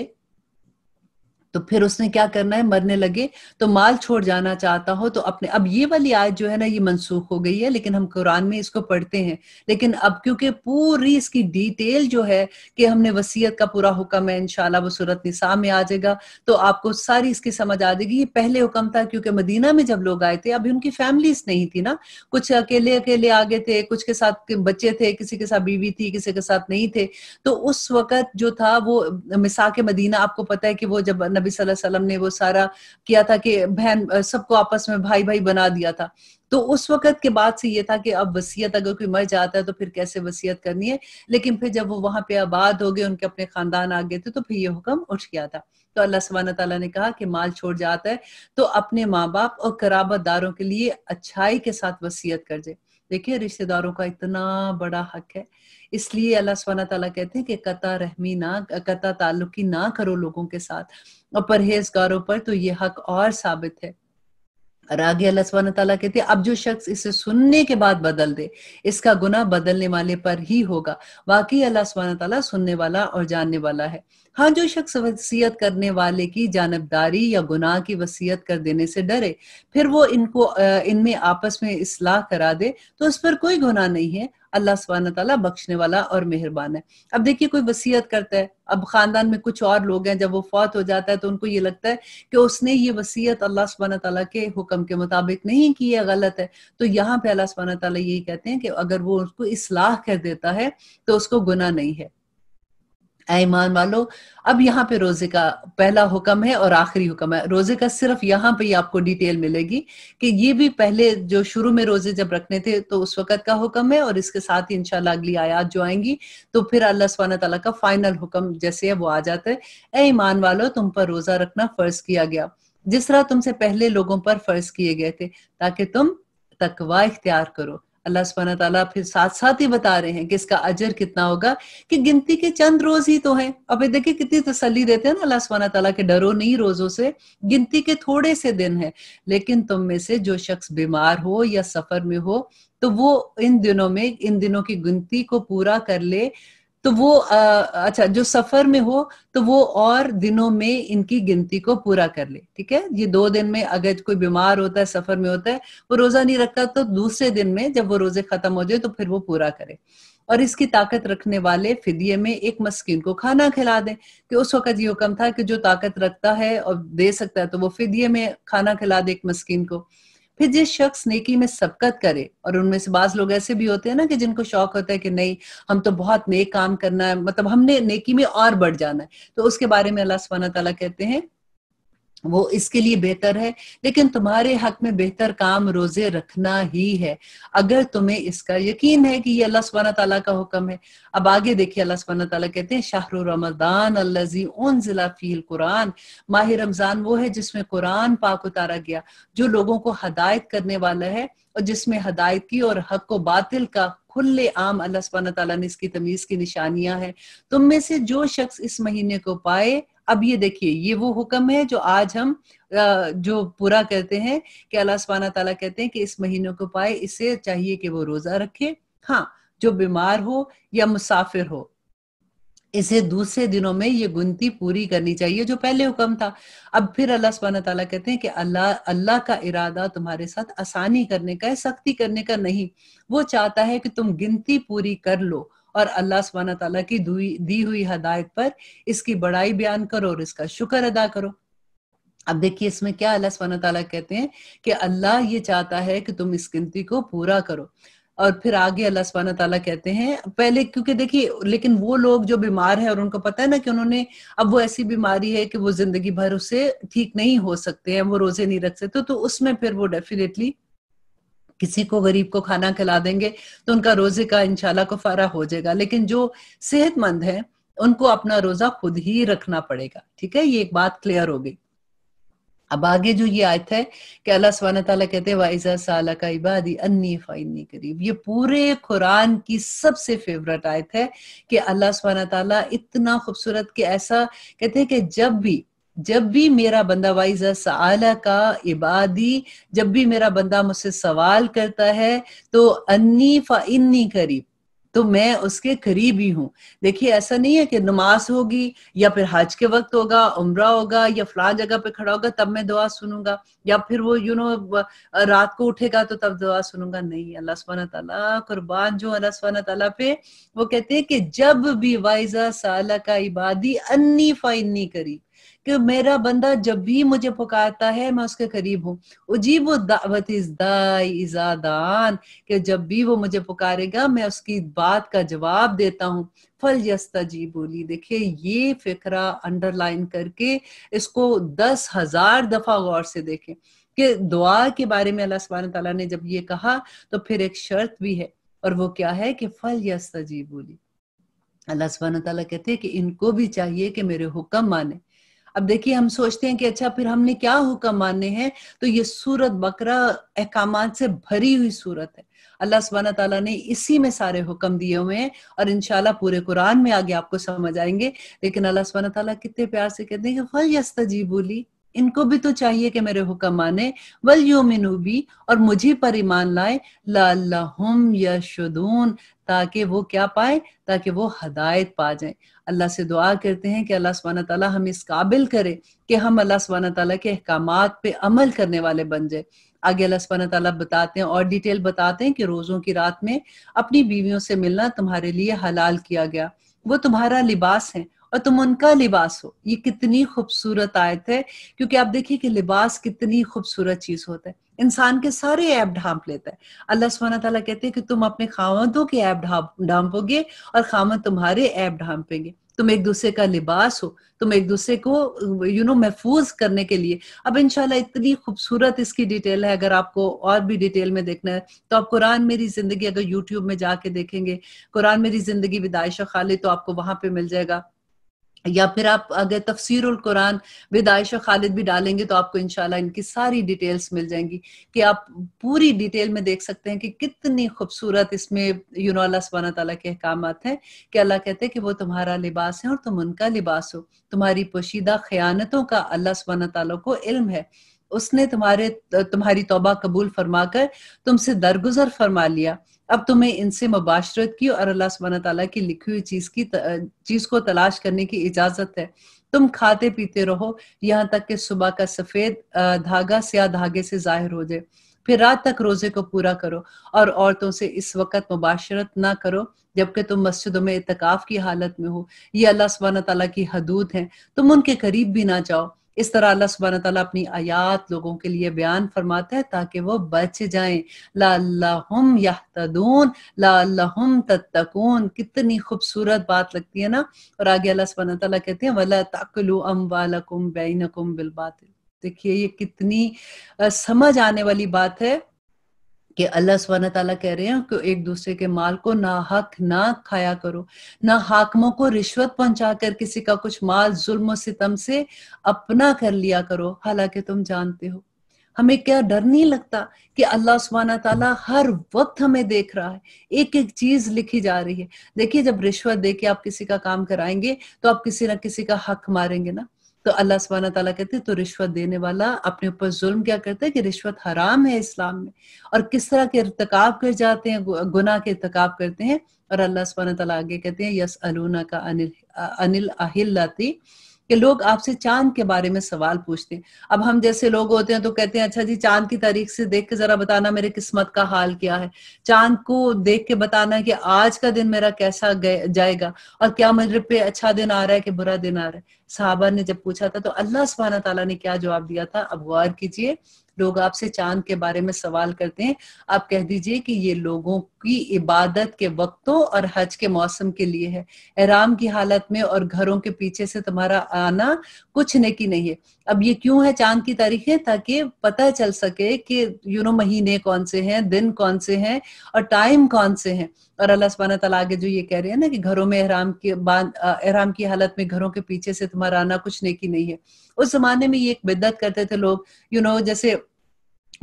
तो फिर उसने क्या करना है मरने लगे तो माल छोड़ जाना चाहता हो तो अपने अब ये वाली आयत जो है ना ये मनसूख हो गई है लेकिन हम कुरान में इसको पढ़ते हैं लेकिन अब क्योंकि पूरी इसकी डिटेल जो है कि हमने वसीयत का पूरा हुक्म है इनशाला वो सूरत निसा में आ जाएगा तो आपको सारी इसकी समझ आ जाएगी ये पहले हुक्म था क्योंकि मदीना में जब लोग आए थे अभी उनकी फैमिलीज नहीं थी ना कुछ अकेले अकेले आगे थे कुछ के साथ बच्चे थे किसी के साथ बीवी थी किसी के साथ नहीं थे तो उस वक्त जो था वो मिसा के मदीना आपको पता है कि वो जब नबी वसल्लम ने वो सारा किया था कि बहन सबको आपस में भाई भाई बना दिया था तो उस वक्त के बाद से ये था कि अब वसीयत अगर कोई मर जाता है तो फिर कैसे वसीयत करनी है लेकिन फिर जब वो वहां पे आबाद हो गए उनके अपने खानदान आ गए थे तो फिर ये हुक्म उठ गया था तो अल्लाह सुबहाना तला ने कहा कि माल छोड़ जाता है तो अपने माँ बाप और कराबत दारों के लिए अच्छाई के साथ वसीयत कर दे देखिए रिश्तेदारों का इतना बड़ा हक है इसलिए अल्लाह सुबहाना तला कहते हैं कि कता रहमी ना कता ताल्लुकी ना करो लोगों के साथ और परहेजगारों पर तो ये हक और साबित है और आगे अल्लाह सुबहान तला कहते अब जो शख्स इसे सुनने के बाद बदल दे इसका गुना बदलने वाले पर ही होगा वाकई अल्लाह सुबहान तला सुनने वाला और जानने वाला है हाँ जो शख्स वसीयत करने वाले की जानबदारी या गुनाह की वसीयत कर देने से डरे फिर वो इनको इनमें आपस में इसलाह करा दे तो उस पर कोई गुनाह नहीं है अल्लाह सुबहान तला बख्शने वाला और मेहरबान है अब देखिए कोई वसीयत करता है अब खानदान में कुछ और लोग हैं जब वो फौत हो जाता है तो उनको ये लगता है कि उसने ये वसीयत अल्लाह सुबहान तला के हुक्म के मुताबिक नहीं की है गलत है तो यहाँ पे अल्लाह सुबहान तला यही कहते हैं कि अगर वो उसको इसलाह कर देता है तो उसको गुना नहीं है ऐमान वालो अब यहाँ पे रोजे का पहला हुक्म है और आखिरी हुक्म है रोजे का सिर्फ यहाँ पे ही आपको डिटेल मिलेगी कि ये भी पहले जो शुरू में रोजे जब रखने थे तो उस वक्त का हुक्म है और इसके साथ ही इंशाल्लाह अगली आयात जो आएंगी तो फिर अल्लाह सुबहाना तला का फाइनल हुक्म जैसे है वो आ जाता है ए ईमान वालो तुम पर रोजा रखना फर्ज किया गया जिस तरह तुमसे पहले लोगों पर फर्ज किए गए थे ताकि तुम तकवा इख्तियार करो अल्लाह सुबहाना तला फिर साथ साथ ही बता रहे हैं कि इसका अजर कितना होगा कि गिनती के चंद रोज ही तो हैं अब ये देखिए कितनी तसल्ली देते हैं ना अल्लाह सुबहाना तला के डरो नहीं रोजों से गिनती के थोड़े से दिन है लेकिन तुम में से जो शख्स बीमार हो या सफर में हो तो वो इन दिनों में इन दिनों की गिनती को पूरा कर ले तो वो आ, अच्छा जो सफर में हो तो वो और दिनों में इनकी गिनती को पूरा कर ले ठीक है ये दो दिन में अगर कोई बीमार होता है सफर में होता है वो रोजा नहीं रखता तो दूसरे दिन में जब वो रोजे खत्म हो जाए तो फिर वो पूरा करे और इसकी ताकत रखने वाले फिदिये में एक मस्किन को खाना खिला दें कि उस वक्त ये हुक्म था कि जो ताकत रखता है और दे सकता है तो वो फिदिये में खाना खिला दे एक मस्किन को फिर जिस शख्स नेकी में सबकत करे और उनमें से बाज लोग ऐसे भी होते हैं ना कि जिनको शौक होता है कि नहीं हम तो बहुत नेक काम करना है मतलब हमने नेकी में और बढ़ जाना है तो उसके बारे में अल्लाह सुबहाना तला कहते हैं वो इसके लिए बेहतर है लेकिन तुम्हारे हक में बेहतर काम रोजे रखना ही है अगर तुम्हें इसका यकीन है कि ये अल्लाह सुबहाना तला का हुक्म है अब आगे देखिए अल्लाह सुबहाना तला कहते हैं शाहर रमदान अल्लाजी उन जिला फील कुरान माह रमजान वो है जिसमें कुरान पाक उतारा गया जो लोगों को हदायत करने वाला है और जिसमें हदायत की और हक को बातिल का खुले आम अल्लाह सुबहाना तला ने इसकी तमीज की निशानियां हैं तुम में से जो शख्स इस महीने को पाए अब ये देखिए ये वो हुक्म है जो आज हम जो पूरा कहते हैं कि अल्लाह सुबहाना तला कहते हैं कि इस महीने को पाए इसे चाहिए कि वो रोजा रखे हाँ जो बीमार हो या मुसाफिर हो इसे दूसरे दिनों में ये गुनती पूरी करनी चाहिए जो पहले हुक्म था अब फिर अल्लाह सुबहाना तला कहते हैं कि अल्लाह अल्लाह का इरादा तुम्हारे साथ आसानी करने का है सख्ती करने का नहीं वो चाहता है कि तुम गिनती पूरी कर लो और अल्लाह सुबहान तला की दी हुई हदायत पर इसकी बड़ाई बयान करो और इसका शुक्र अदा करो अब देखिए इसमें क्या अल्लाह सुबहाना तला कहते हैं कि अल्लाह ये चाहता है कि तुम इस गिनती को पूरा करो और फिर आगे अल्लाह सुबहाना तला कहते हैं पहले क्योंकि देखिए लेकिन वो लोग जो बीमार है और उनको पता है ना कि उन्होंने अब वो ऐसी बीमारी है कि वो जिंदगी भर उसे ठीक नहीं हो सकते हैं वो रोजे नहीं रख सकते तो, तो उसमें फिर वो डेफिनेटली किसी को गरीब को खाना खिला देंगे तो उनका रोजे का इंशाल्लाह कुफारा हो जाएगा लेकिन जो सेहतमंद है उनको अपना रोजा खुद ही रखना पड़ेगा ठीक है ये एक बात क्लियर हो गई अब आगे जो ये आयत है कि अल्लाह सुबहाना ताला कहते हैं वाइजा साला का इबादी अन्नी फाइनी करीब ये पूरे कुरान की सबसे फेवरेट आयत है कि अल्लाह सुबहाना ताला इतना खूबसूरत कि ऐसा कहते हैं कि जब भी जब भी मेरा बंदा वाइजा सला का इबादी जब भी मेरा बंदा मुझसे सवाल करता है तो अन्नी फाइन्नी इन्नी करीब तो मैं उसके करीब ही हूँ देखिए ऐसा नहीं है कि नमाज होगी या फिर हज के वक्त होगा उम्र होगा या फला जगह पे खड़ा होगा तब मैं दुआ सुनूंगा या फिर वो यू नो रात को उठेगा तो तब दुआ सुनूंगा नहीं अल्लाह सुबहान तला कुर्बान जो अल्लाह सुबहान तला पे वो कहते हैं कि जब भी वाइजा साला का इबादी अन्नी फाइन्नी करीब कि मेरा बंदा जब भी मुझे पुकारता है मैं उसके करीब हूँ उजीब दावत इज कि जब भी वो मुझे पुकारेगा मैं उसकी बात का जवाब देता हूँ फल यस्ता जी बोली देखिए ये फिक्रा अंडरलाइन करके इसको दस हजार दफा गौर से देखें कि दुआ के बारे में अल्लाह सुबहान तला ने जब ये कहा तो फिर एक शर्त भी है और वो क्या है कि फल यस्ता जी बोली अल्लाह सुबहान तला कहते हैं कि इनको भी चाहिए कि मेरे हुक्म माने अब देखिए हम सोचते हैं कि अच्छा फिर हमने क्या हुक्म माने हैं तो ये सूरत बकरा अहकाम से भरी हुई सूरत है अल्लाह सुबहाना तला ने इसी में सारे हुक्म दिए हुए हैं और इनशाला पूरे कुरान में आगे आपको समझ आएंगे लेकिन अल्लाह सुबहाना तला कितने प्यार से कहते हैं कि जी बोली इनको भी तो चाहिए कि मेरे हुक्म माने वल मिनूबी और मुझे पर ईमान लाए लाल यशुदून ताकि वो क्या पाए ताकि वो हदायत पा जाए अल्लाह से दुआ करते हैं कि अल्लाह सुबहाना ताला हम इस काबिल करे कि हम अल्लाह सुबहाना ताला के अहकाम पे अमल करने वाले बन जाए आगे अल्लाह सुबहाना ताला बताते हैं और डिटेल बताते हैं कि रोज़ों की रात में अपनी बीवियों से मिलना तुम्हारे लिए हलाल किया गया वो तुम्हारा लिबास है और तुम उनका लिबास हो ये कितनी खूबसूरत आयत है क्योंकि आप देखिए कि लिबास कितनी खूबसूरत चीज़ होता है इंसान के सारे ऐप ढांप लेता है अल्लाह सुबहाना तला कहते हैं कि तुम अपने खामतों के ऐप ढांपोगे और खामत तुम्हारे ऐप ढांपेंगे तुम एक दूसरे का लिबास हो तुम एक दूसरे को यू you नो know, महफूज करने के लिए अब इनशाला इतनी खूबसूरत इसकी डिटेल है अगर आपको और भी डिटेल में देखना है तो आप कुरान मेरी जिंदगी अगर यूट्यूब में जाके देखेंगे कुरान मेरी जिंदगी विदाइश खाली तो आपको वहां पे मिल जाएगा या फिर आप अगर तफसर कुरान विद आयशा खालिद भी डालेंगे तो आपको इनशाला इनकी सारी डिटेल्स मिल जाएंगी कि आप पूरी डिटेल में देख सकते हैं कि कितनी खूबसूरत इसमें यूनो अल्लाह सुबहाना तला के अहकाम है कि अल्लाह कहते हैं कि वो तुम्हारा लिबास है और तुम उनका लिबास हो तुम्हारी पोशीदा खयानतों का अल्लाह सुबहाना तला को इल्म है उसने तुम्हारे तुम्हारी तोबा कबूल फरमाकर तुमसे दरगुजर फरमा लिया अब तुम्हें इनसे मुबाशरत की और अल्लाह सुबहाना तला की लिखी हुई चीज की चीज को तलाश करने की इजाजत है तुम खाते पीते रहो यहाँ तक कि सुबह का सफेद धागा स्याह धागे से जाहिर हो जाए फिर रात तक रोजे को पूरा करो और औरतों से इस वक्त मुबाशरत ना करो जबकि तुम मस्जिदों में इतकाफ की हालत में हो ये अल्लाह सुबहाना तला की हदूद है तुम उनके करीब भी ना जाओ इस तरह अल्लाह सुबहाना तला अपनी आयात लोगों के लिए बयान फरमाता है ताकि वो बच जाएं लाहम तदून लाहम तत्तकून कितनी खूबसूरत बात लगती है ना और आगे अल्लाह सुबह तला कहते हैं वला तकलु अम वालकुम बेनकुम बिल देखिए ये कितनी समझ आने वाली बात है कि अल्लाह सुबहान तला कह रहे हैं कि एक दूसरे के माल को ना हक ना खाया करो ना हाकमों को रिश्वत पहुंचा कर किसी का कुछ माल जुल्म सितम से अपना कर लिया करो हालांकि तुम जानते हो हमें क्या डर नहीं लगता कि अल्लाह सुबहाना ताला हर वक्त हमें देख रहा है एक एक चीज लिखी जा रही है देखिए जब रिश्वत दे के आप किसी का काम कराएंगे तो आप किसी ना किसी का हक मारेंगे ना तो अल्लाह सुबहाना तला कहते हैं तो रिश्वत देने वाला अपने ऊपर जुल्म क्या करता है कि रिश्वत हराम है इस्लाम में और किस तरह के इरतक कर जाते हैं गुना के इरतक करते हैं और अल्लाह सुबहाना तला आगे कहते हैं यस अलूना का अनिल अनिल अहिल्लाती कि लोग आपसे चांद के बारे में सवाल पूछते हैं अब हम जैसे लोग होते हैं तो कहते हैं अच्छा जी चांद की तारीख से देख के जरा बताना मेरे किस्मत का हाल क्या है चांद को देख के बताना कि आज का दिन मेरा कैसा जाएगा और क्या मेरे पे अच्छा दिन आ रहा है कि बुरा दिन आ रहा है साहबा ने जब पूछा था तो अल्लाह सुबहाना तला ने क्या जवाब दिया था अब गौर कीजिए लोग आपसे चांद के बारे में सवाल करते हैं आप कह दीजिए कि ये लोगों की इबादत के वक्तों और हज के मौसम के लिए है आराम की हालत में और घरों के पीछे से तुम्हारा आना कुछ नेकी नहीं है अब ये क्यों है चांद की तारीखें ताकि पता चल सके कि यू नो महीने कौन से हैं दिन कौन से हैं और टाइम कौन से हैं और अल्लाह सुबहाना तला आगे जो ये कह रहे हैं ना कि घरों में एहराम के बाद एहराम की हालत में घरों के पीछे से तुम्हारा आना कुछ नेकी नहीं है उस जमाने में ये एक बिद्दत करते थे लोग यू नो जैसे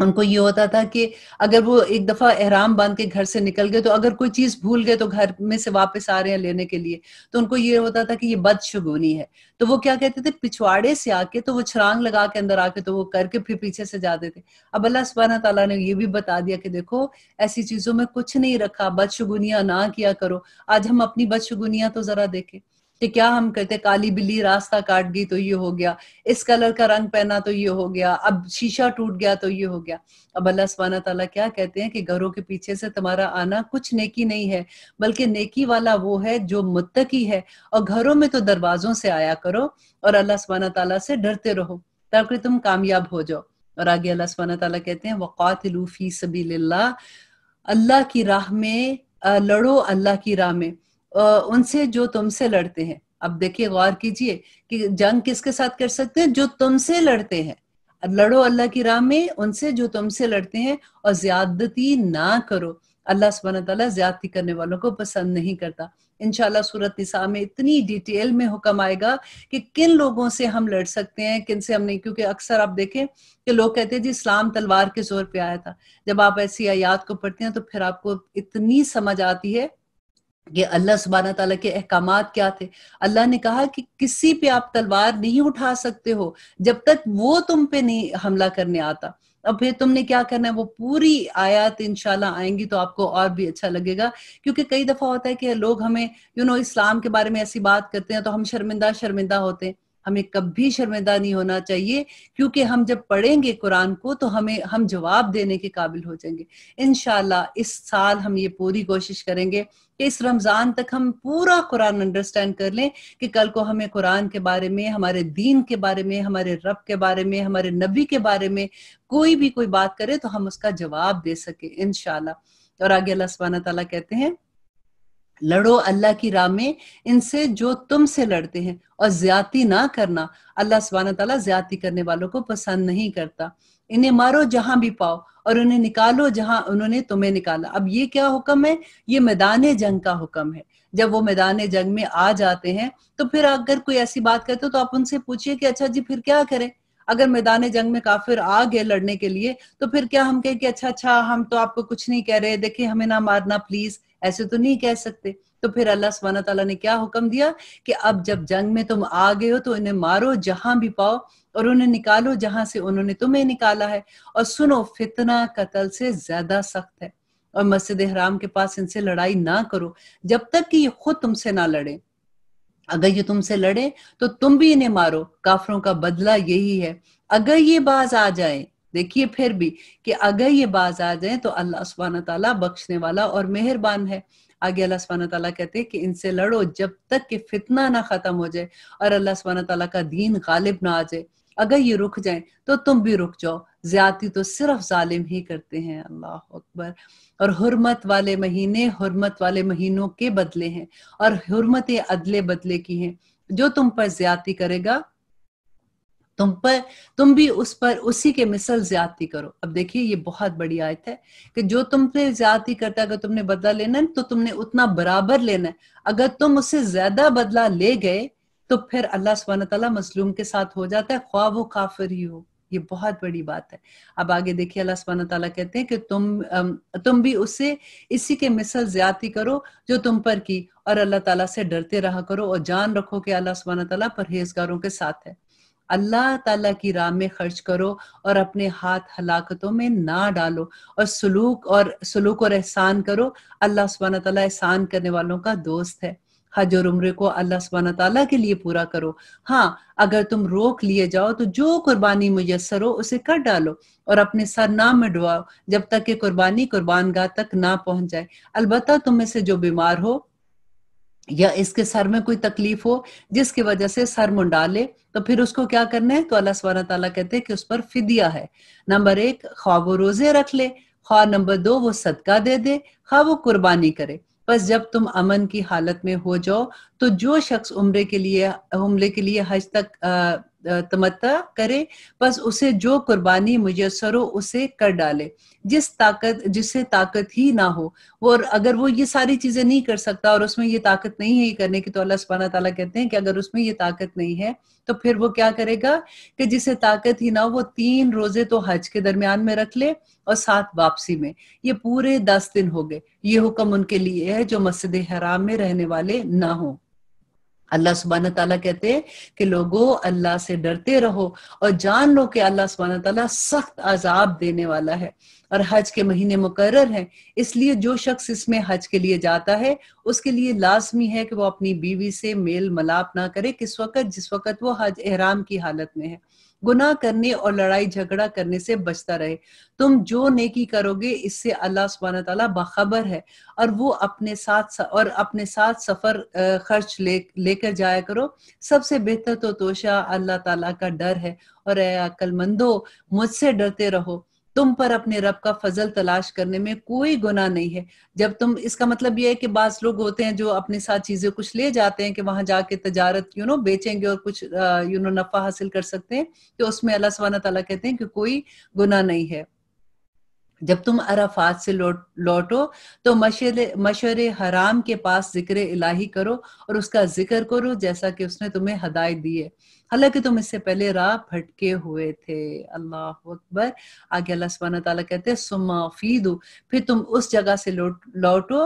उनको ये होता था कि अगर वो एक दफा एहराम बांध के घर से निकल गए तो अगर कोई चीज भूल गए तो घर में से वापस आ रहे हैं लेने के लिए तो उनको ये होता था कि ये बदशगुनी है तो वो क्या कहते थे पिछवाड़े से आके तो वो छलांग लगा के अंदर आके तो वो करके फिर पीछे से जाते थे अब अल्लाह सुबहाना तला ने ये भी बता दिया कि देखो ऐसी चीजों में कुछ नहीं रखा बदशगुनिया ना किया करो आज हम अपनी बदशगुनिया तो जरा देखें कि क्या हम कहते काली बिल्ली रास्ता काट गई तो ये हो गया इस कलर का रंग पहना तो ये हो गया अब शीशा टूट गया तो ये हो गया अब अल्लाह सुबहाना तला क्या कहते हैं कि घरों के पीछे से तुम्हारा आना कुछ नेकी नहीं है बल्कि नेकी वाला वो है जो मुत्तकी है और घरों में तो दरवाजों से आया करो और अल्लाह सुबहाना तला से डरते रहो ताकि तुम कामयाब हो जाओ और आगे अल्लाह सुबहाना तला कहते हैं वक़ात लूफी सबी अल्लाह की राह में लड़ो अल्लाह की राह में उनसे जो तुमसे लड़ते हैं अब देखिए गौर कीजिए कि जंग किसके साथ कर सकते हैं जो तुमसे लड़ते हैं लड़ो अल्लाह की राह में उनसे जो तुमसे लड़ते हैं और ज्यादती ना करो अल्लाह सब तला ज्यादती करने वालों को पसंद नहीं करता इनशाला सूरत निसा में इतनी डिटेल में हुक्म आएगा कि किन लोगों से हम लड़ सकते हैं किन से हम नहीं क्योंकि अक्सर आप देखें कि लोग कहते हैं जी इस्लाम तलवार के जोर पे आया था जब आप ऐसी आयात को पढ़ते हैं तो फिर आपको इतनी समझ आती है कि अल्लाह सुबाना तला के अहकाम क्या थे अल्लाह ने कहा कि किसी पे आप तलवार नहीं उठा सकते हो जब तक वो तुम पे नहीं हमला करने आता अब फिर तुमने क्या करना है वो पूरी आयत इनशाला आएंगी तो आपको और भी अच्छा लगेगा क्योंकि कई दफा होता है कि लोग हमें you you know know, Islam के बारे में ऐसी बात करते हैं तो हम शर्मिंदा शर्मिंदा होते हैं हमें कभी शर्मिंदा नहीं होना चाहिए क्योंकि हम जब पढ़ेंगे कुरान को तो हमें हम जवाब देने के काबिल हो जाएंगे इन इस साल हम ये पूरी कोशिश करेंगे कि इस रमज़ान तक हम पूरा कुरान अंडरस्टैंड कर लें कि कल को हमें कुरान के बारे में हमारे दीन के बारे में हमारे रब के बारे में हमारे नबी के बारे में कोई भी कोई बात करे तो हम उसका जवाब दे सके इनशाला और आगे अल्लाह तला कहते हैं लड़ो अल्लाह की राह में इनसे जो तुमसे लड़ते हैं और ज्यादा ना करना अल्लाह सुबहान तला ज्यादा करने वालों को पसंद नहीं करता इन्हें मारो जहां भी पाओ और उन्हें निकालो जहां उन्होंने तुम्हें निकाला अब ये क्या हुक्म है ये मैदान जंग का हुक्म है जब वो मैदान जंग में आ जाते हैं तो फिर अगर कोई ऐसी बात करते हो तो आप उनसे पूछिए कि अच्छा जी फिर क्या करें अगर मैदान जंग में काफिर आ गए लड़ने के लिए तो फिर क्या हम कहें कि अच्छा अच्छा हम तो आपको कुछ नहीं कह रहे देखिए हमें ना मारना प्लीज ऐसे तो नहीं कह सकते तो फिर अल्लाह सुबहाना तला ने क्या हुक्म दिया कि अब जब जंग में तुम आ गए हो तो इन्हें मारो जहां भी पाओ और उन्हें निकालो जहां से उन्होंने तुम्हें निकाला है और सुनो फितना कतल से ज्यादा सख्त है और मस्जिद हराम के पास इनसे लड़ाई ना करो जब तक कि ये खुद तुमसे ना लड़े अगर ये तुमसे लड़े तो तुम भी इन्हें मारो काफरों का बदला यही है अगर ये बाज आ जाए देखिए फिर भी कि अगर ये बाज आ जाए तो अल्लाह सुबहान तला बख्शने वाला और मेहरबान है आगे अल्लाह सुबहान तला कहते हैं कि इनसे लड़ो जब तक कि फितना ना खत्म हो जाए और अल्लाह सुबहान तला का दीन गालिब ना आ जाए अगर ये रुक जाए तो तुम भी रुक जाओ ज्यादा तो सिर्फ जालिम ही करते हैं अल्लाह अकबर और हरमत वाले महीने हरमत वाले महीनों के बदले हैं और हरमत अदले बदले की हैं जो तुम पर ज्यादा करेगा तुम पर तुम भी उस पर उसी के मिसल ज्यादती करो अब देखिए ये बहुत बड़ी आयत है कि जो तुम पे ज्यादती करता है अगर तुमने बदला लेना है तो तुमने उतना बराबर लेना है अगर तुम उससे ज्यादा बदला ले गए तो फिर अल्लाह सुबहान तला मजलूम के साथ हो जाता है ख्वा वो काफिर ही हो ये बहुत बड़ी बात है अब आगे देखिए अल्लाह सुबहाना तला कहते हैं कि तुम तुम भी उससे इसी के मिसल ज्यादा करो जो तुम पर की और अल्लाह तला से डरते रहा करो और जान रखो कि अल्लाह सुबहाना तला परहेजगारों के साथ है अल्लाह ताला की राह में खर्च करो और अपने हाथ हलाकतों में ना डालो और सलूक और सलूक और एहसान करो अल्लाह सुबहाना तला एहसान करने वालों का दोस्त है हज और उम्र को अल्लाह सुबहाना तला के लिए पूरा करो हाँ अगर तुम रोक लिए जाओ तो जो कुर्बानी मुयसर हो उसे कर डालो और अपने सर ना मिडवाओ जब तक कि कुर्बानी कुर्बान गाह तक ना पहुंच जाए अलबत्ता तुम में से जो बीमार हो या इसके सर में कोई तकलीफ हो जिसकी वजह से सर मुंडा ले तो फिर उसको क्या करना है तो अल्लाह सवाल ताला कहते हैं कि उस पर फिदिया है नंबर एक ख्वाब वो रोजे रख ले ख्वा नंबर दो वो सदका दे दे खा वो कुर्बानी करे बस जब तुम अमन की हालत में हो जाओ तो जो शख्स उम्र के लिए उम्र के लिए हज तक आ, तमत्ता करे बस उसे जो कुर्बानी मुयसर हो उसे कर डाले जिस ताकत जिससे ताकत ही ना हो वो और अगर वो ये सारी चीजें नहीं कर सकता और उसमें ये ताकत नहीं है ये करने की तो अल्लाह सुबहाना तला कहते हैं कि अगर उसमें ये ताकत नहीं है तो फिर वो क्या करेगा कि जिसे ताकत ही ना हो वो तीन रोजे तो हज के दरमियान में रख ले और साथ वापसी में ये पूरे दस दिन हो गए ये हुक्म उनके लिए है जो मस्जिद हराम में रहने वाले ना हों अल्लाह सुबहाना तला कहते हैं कि लोगो अल्लाह से डरते रहो और जान लो कि अल्लाह सुबहाना तला सख्त आजाब देने वाला है और हज के महीने मुकर हैं इसलिए जो शख्स इसमें हज के लिए जाता है उसके लिए लाजमी है कि वो अपनी बीवी से मेल मलाप ना करे किस वक्त जिस वक्त वो हज एहराम की हालत में है गुनाह करने और लड़ाई झगड़ा करने से बचता रहे तुम जो नेकी करोगे इससे अल्लाह सुबहान तला बाखबर है और वो अपने साथ और अपने साथ सफर खर्च ले लेकर जाया करो सबसे बेहतर तो तोशा अल्लाह ताला का डर है और अकलमंदो मुझसे डरते रहो तुम पर अपने रब का फजल तलाश करने में कोई गुना नहीं है जब तुम इसका मतलब यह है कि बास लोग होते हैं जो अपने साथ चीजें कुछ ले जाते हैं कि वहां जाके तजारत यू नो बेचेंगे और कुछ यू uh, नो नफा हासिल कर सकते हैं तो उसमें अल्लाह सवाल तला कहते हैं कि कोई गुना नहीं है जब तुम अराफात से लौट लौटो तो मशरे मशर हराम के पास जिक्र इलाही करो और उसका जिक्र करो जैसा कि उसने तुम्हें हदायत दी है हालांकि तुम इससे पहले राह भटके हुए थे अल्लाह अकबर आगे अल्लाह सुबहाना तला कहते हैं सुमाफीदो फिर तुम उस जगह से लौट लौटो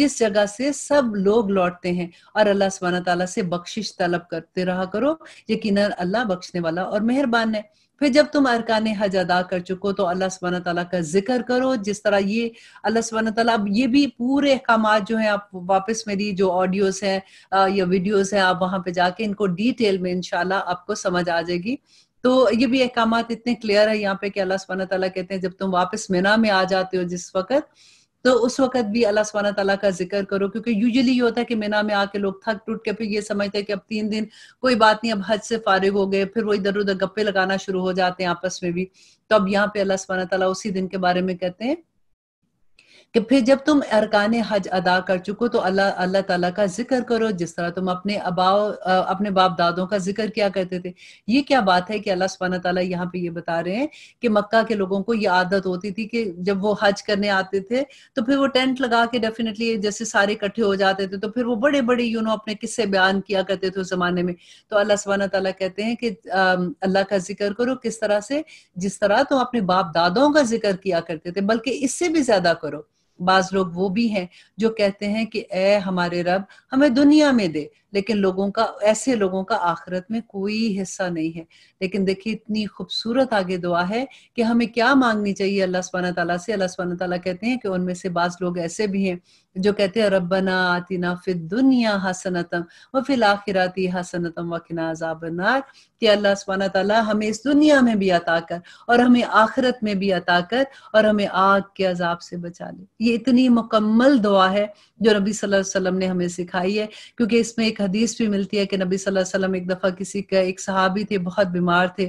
जिस जगह से सब लोग लौटते हैं और अल्लाह सुबहाना तला से बख्शिश तलब करते रहा करो यकीन अल्लाह बख्शने वाला और मेहरबान है फिर जब तुम अरकान हज अदा कर चुको तो अल्लाह सुबहाना तला का जिक्र करो जिस तरह ये अल्लाह सुबहाना तला अब ये भी पूरे अहकाम जो है आप वापस मेरी जो ऑडियोज हैं या वीडियोज हैं आप वहां पे जाके इनको डिटेल में इनशाला आपको समझ आ जाएगी तो ये भी अहकाम इतने क्लियर है यहाँ पे कि अल्लाह सब तला कहते हैं जब तुम वापस मिना में आ जाते हो जिस वक्त तो उस वक्त भी अल्लाह सुबहाना तला का जिक्र करो क्योंकि यूजली ये होता है कि मीना में आके लोग थक टूट के फिर ये समझते हैं कि अब तीन दिन कोई बात नहीं अब हज से फारिग हो गए फिर वो इधर उधर गप्पे लगाना शुरू हो जाते हैं आपस में भी तो अब यहाँ पे अल्लाह सुबहाना तला उसी दिन के बारे में कहते हैं कि फिर जब तुम अरकान हज अदा कर चुको तो अल्लाह अल्लाह ताला का जिक्र करो जिस तरह तुम अपने अबाव अपने बाप दादों का जिक्र किया करते थे ये क्या बात है कि अल्लाह सुबहाना ताला यहाँ पे ये बता रहे हैं कि मक्का के लोगों को ये आदत होती थी कि जब वो हज करने आते थे तो फिर वो टेंट लगा के डेफिनेटली जैसे सारे इकट्ठे हो जाते थे तो फिर वो बड़े बड़े यू नो अपने किस्से बयान किया करते थे उस जमाने में तो अल्लाह सुबहाना ताला कहते हैं कि अल्लाह का जिक्र करो किस तरह से जिस तरह तुम अपने बाप दादाओं का जिक्र किया करते थे बल्कि इससे भी ज्यादा करो बाज लोग वो भी हैं जो कहते हैं कि ए हमारे रब हमें दुनिया में दे लेकिन लोगों का ऐसे लोगों का आखिरत में कोई हिस्सा नहीं है लेकिन देखिए इतनी खूबसूरत आगे दुआ है कि हमें क्या मांगनी चाहिए अल्लाह सुबहाना तला से अल्लाह सुबहाना तला कहते हैं कि उनमें से बाज लोग ऐसे भी हैं जो कहते हैं रबना आतिना फिर दुनिया हसनतम व फिल आखिराती हसनतम वकिना कि अल्लाह सुबहाना तला हमें इस दुनिया में भी अता कर और हमें आखिरत में भी अता कर और हमें आग के अजाब से बचा ले ये इतनी मुकम्मल दुआ है जो नबी सल्लल्लाहु अलैहि वसल्लम ने हमें सिखाई है क्योंकि इसमें एक हदीस भी मिलती है कि नबी सल्लल्लाहु अलैहि वसल्लम एक दफा किसी का एक सहाबी थे बहुत बीमार थे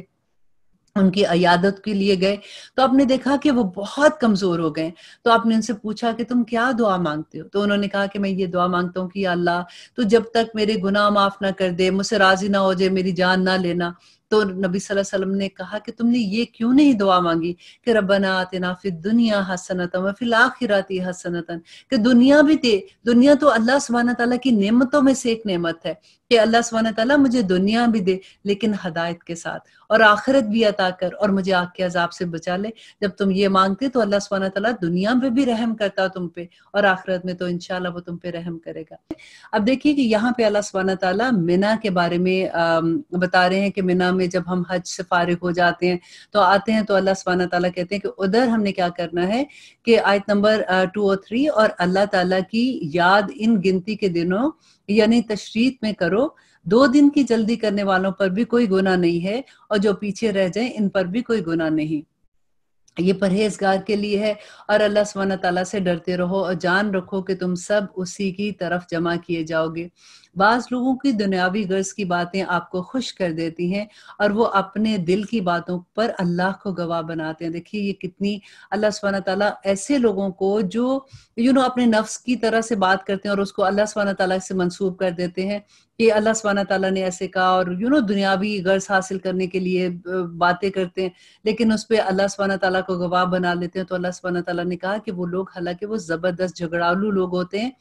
उनकी अयादत के लिए गए तो आपने देखा कि वो बहुत कमजोर हो गए तो आपने उनसे पूछा कि तुम क्या दुआ मांगते हो तो उन्होंने कहा कि मैं ये दुआ मांगता हूँ कि अल्लाह तो जब तक मेरे गुनाह माफ ना कर दे मुझसे राजी ना हो जाए मेरी जान ना लेना तो नबी वसल्लम ने कहा कि तुमने ये क्यों नहीं दुआ मांगी कि रबना आतना फिर दुनिया हसनत फिल आखिराती हसनतन कि दुनिया भी दे दुनिया तो अल्लाह सुबहाना तला की नमतों में से एक नियमत है कि अल्लाह सुबहाना तला मुझे दुनिया भी दे लेकिन हदायत के साथ और आखिरत भी अता कर और मुझे आग के अजाब से बचा ले जब तुम ये मांगते तो अल्लाह सुबहाना तला दुनिया में भी रहम करता तुम पे और आखिरत में तो इनशाला वो तुम पे रहम करेगा अब देखिए कि यहाँ पे अल्लाह सुबहाना तला मिना के बारे में बता रहे हैं कि मिना में जब हम हज से फारिग हो जाते हैं तो आते हैं तो अल्लाह सुबहाना ताला कहते हैं कि उधर हमने क्या करना है कि आयत नंबर टू और थ्री और अल्लाह ताला की याद इन गिनती के दिनों यानी तशरीत में करो दो दिन की जल्दी करने वालों पर भी कोई गुना नहीं है और जो पीछे रह जाए इन पर भी कोई गुना नहीं ये परहेजगार के लिए है और अल्लाह सुबहाना ताला से डरते रहो और जान रखो कि तुम सब उसी की तरफ जमा किए जाओगे बाज लोगों की दुनियावी गर्ज की बातें आपको खुश कर देती हैं और वो अपने दिल की बातों पर अल्लाह को गवाह बनाते हैं देखिए ये कितनी अल्लाह सुबहाना ताला ऐसे लोगों को जो यू you नो know, अपने नफ्स की तरह से बात करते हैं और उसको अल्लाह सुबहाना ताला से मंसूब कर देते हैं कि अल्लाह सुबहाना ताला ने ऐसे कहा और यू नो दुनियावी गर्ज हासिल करने के लिए बातें करते हैं लेकिन उस पर अल्लाह सुबहाना ताला को गवाह बना लेते हैं तो अल्लाह सुबहाना ताला ने कहा कि वो लोग हालांकि वो जबरदस्त झगड़ालू लोग होते हैं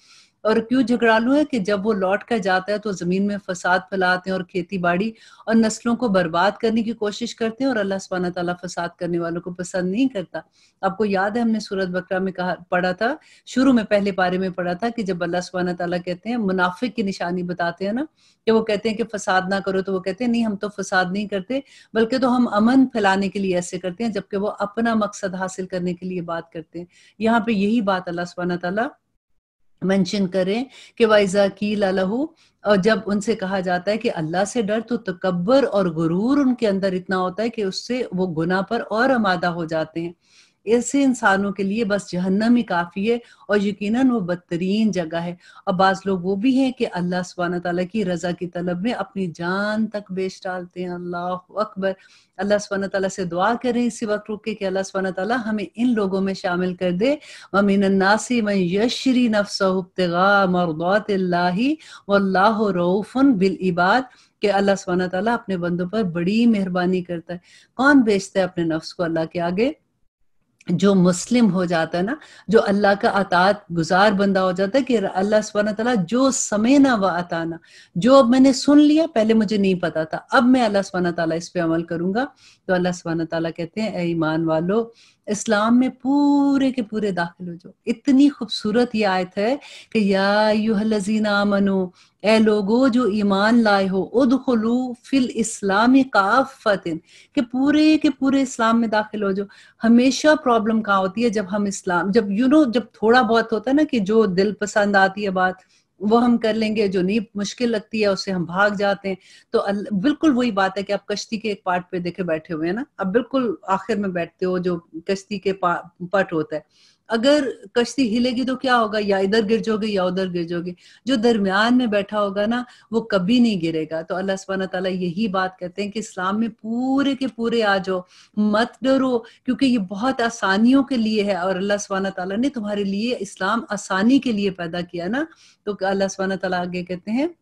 और क्यों झगड़ालू है कि जब वो लौट कर जाता है तो जमीन में फसाद फैलाते हैं और खेती बाड़ी और नस्लों को बर्बाद करने की कोशिश करते हैं और अल्लाह सब तला फसाद करने वालों को पसंद नहीं करता आपको याद है हमने सूरत बकरा में कहा पढ़ा था शुरू में पहले पारे में पढ़ा था कि जब अल्लाह सुबहाना तला कहते हैं मुनाफिक की निशानी बताते हैं ना कि वो कहते हैं कि फसाद ना करो तो वो कहते हैं नहीं हम तो फसाद नहीं करते बल्कि तो हम अमन फैलाने के लिए ऐसे करते हैं जबकि वो अपना मकसद हासिल करने के लिए बात करते हैं यहाँ पे यही बात अल्लाह सब तला मेंशन करें कि वाइजा की लालहू और जब उनसे कहा जाता है कि अल्लाह से डर तो तकबर और गुरूर उनके अंदर इतना होता है कि उससे वो गुना पर और आमादा हो जाते हैं ऐसे इंसानों के लिए बस जहन्नम ही काफ़ी है और यकीनन वो बदतरीन जगह है और बाज़ लोग वो भी हैं कि अल्लाह सुबहाना तला की रज़ा की तलब में अपनी जान तक बेच डालते हैं अल्लाह अकबर अल्लाह सुबहाना तला से दुआ करें इसी वक्त रुक के कि अल्लाह सुबहाना तला हमें इन लोगों में शामिल कर दे नासी मई यशरी नफ्सगा वल्लाह रऊफ़न बिल इबाद कि अल्लाह सुबहाना तला अपने बंदों पर बड़ी मेहरबानी करता है कौन बेचता है अपने नफ्स को अल्लाह के आगे जो मुस्लिम हो जाता है ना जो अल्लाह का अतात गुजार बंदा हो जाता है कि अल्लाह सुबहाना तला जो समेना वह अताना जो अब मैंने सुन लिया पहले मुझे नहीं पता था अब मैं अल्लाह सुबहाना तला इस पे अमल करूंगा तो अल्लाह सुबहाना तला कहते हैं ईमान वालो इस्लाम में पूरे के पूरे दाखिल हो जाओ इतनी खूबसूरत ये आयत है कि या लजीना मनो ए लोगो जो ईमान लाए हो उदखलू फिल इस्लामी काफत के पूरे के पूरे इस्लाम में दाखिल हो जो हमेशा प्रॉब्लम कहाँ होती है जब हम इस्लाम जब यू you नो know, जब थोड़ा बहुत होता है ना कि जो दिल पसंद आती है बात वो हम कर लेंगे जो नहीं मुश्किल लगती है उससे हम भाग जाते हैं तो बिल्कुल वही बात है कि आप कश्ती के एक पार्ट पे देखे बैठे हुए हैं ना आप बिल्कुल आखिर में बैठते हो जो कश्ती के पा, पट होता है अगर कश्ती हिलेगी तो क्या होगा या इधर गिर जाओगे या उधर गिर जाओगे जो दरमियान में बैठा होगा ना वो कभी नहीं गिरेगा तो अल्लाह सुबह तला यही बात कहते हैं कि इस्लाम में पूरे के पूरे आ जाओ मत डरो क्योंकि ये बहुत आसानियों के लिए है और अल्लाह सुबहाना तला ने तुम्हारे लिए इस्लाम आसानी के लिए पैदा किया ना तो अल्लाह सुबहाना तला आगे कहते हैं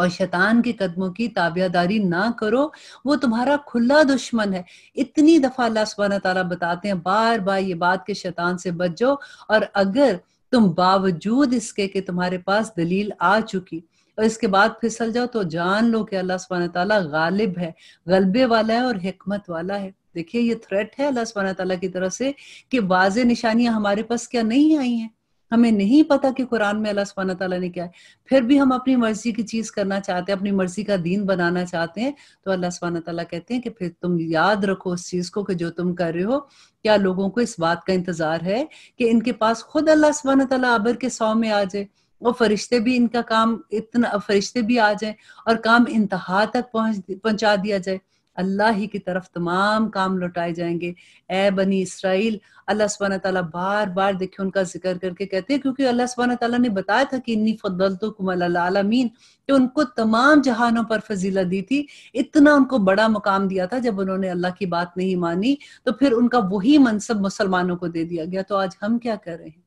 और शैतान के कदमों की ताबियादारी ना करो वो तुम्हारा खुला दुश्मन है इतनी दफा अल्लाह सुबहाना तला बताते हैं बार बार ये बात के शैतान से बच जाओ और अगर तुम बावजूद इसके कि तुम्हारे पास दलील आ चुकी और इसके बाद फिसल जाओ तो जान लो कि अल्लाह सुबहाना तला गालिब है गलबे वाला है और हमत वाला है देखिए ये थ्रेट है अल्लाह सुबहाना तला की तरफ से कि वाज निशानियां हमारे पास क्या नहीं आई हैं हमें नहीं पता कि कुरान में अल्लाह सुबहाना तला ने क्या है फिर भी हम अपनी मर्जी की चीज करना चाहते हैं अपनी मर्जी का दीन बनाना चाहते हैं तो अल्लाह सुबहान तला कहते हैं कि फिर तुम याद रखो उस चीज को कि जो तुम कर रहे हो क्या लोगों को इस बात का इंतजार है कि इनके पास खुद अल्लाह सुबहान तला अबर के सौ में आ जाए और फरिश्ते भी इनका काम इतना फरिश्ते भी आ जाए और काम इंतहा तक पहुंच पहुंचा दिया जाए अल्लाह ही की तरफ तमाम काम लौटाए जाएंगे ए बनी इसराइल अल्लाह सुबहाना तला बार बार देखिए उनका जिक्र करके कहते हैं क्योंकि अल्लाह सुबहाना तला ने बताया था कि इन्नी तो कुमलामीन कि उनको तमाम जहानों पर फजीला दी थी इतना उनको बड़ा मुकाम दिया था जब उन्होंने अल्लाह की बात नहीं मानी तो फिर उनका वही मनसब मुसलमानों को दे दिया गया तो आज हम क्या कर रहे हैं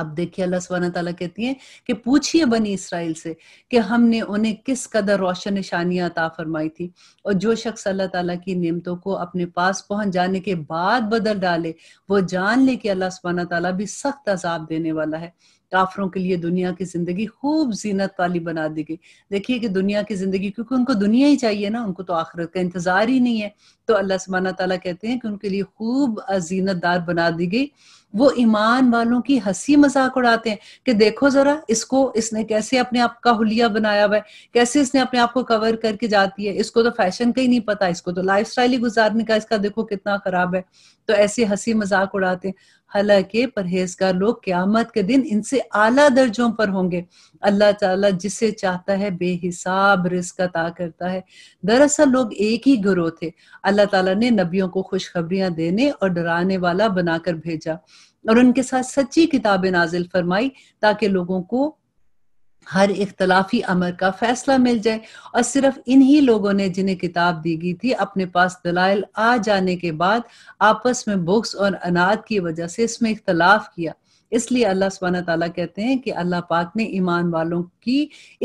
अब देखिए अल्लाह सुबहाना तला कहती है कि पूछिए बनी इसराइल से कि हमने उन्हें किस कदर रोशन निशानियां अता फरमाई थी और जो शख्स अल्लाह तला की नियमतों को अपने पास पहुंच जाने के बाद बदल डाले वो जान ले कि अल्लाह सुबहाना तला भी सख्त अजाब देने वाला है काफरों के लिए दुनिया की जिंदगी खूब जीनत वाली बना दी गई देखिए कि दुनिया की जिंदगी क्योंकि उनको दुनिया ही चाहिए ना उनको तो आखिरत का इंतजार ही नहीं है तो अल्लाह सुबाना तला कहते हैं कि उनके लिए खूब जीनतदार बना दी गई वो ईमान वालों की हंसी मजाक उड़ाते हैं कि देखो जरा इसको इसने कैसे अपने आप का हुलिया बनाया हुआ है कैसे इसने अपने आप को कवर करके जाती है इसको तो फैशन का ही नहीं पता इसको तो लाइफ ही गुजारने का इसका देखो कितना खराब है तो ऐसे हंसी मजाक उड़ाते हैं हालांकि परहेजगार लोग क्यामत के दिन इनसे आला दर्जों पर होंगे अल्लाह ताला जिसे चाहता है बेहिसाब रिस्क अता करता है दरअसल लोग एक ही गिरोह थे अल्लाह ताला ने नबियों को खुशखबरियां देने और डराने वाला बनाकर भेजा और उनके साथ सच्ची किताबें नाजिल फरमाई ताकि लोगों को हर इख्तलाफी अमर का फैसला मिल जाए और सिर्फ इन्हीं लोगों ने जिन्हें किताब दी गई थी अपने पास दलाइल आ जाने के बाद आपस में बुक्स और अनाज की वजह से इसमें इख्तलाफ किया इसलिए अल्लाह सुबहाना ताला कहते हैं कि अल्लाह पाक ने ईमान वालों की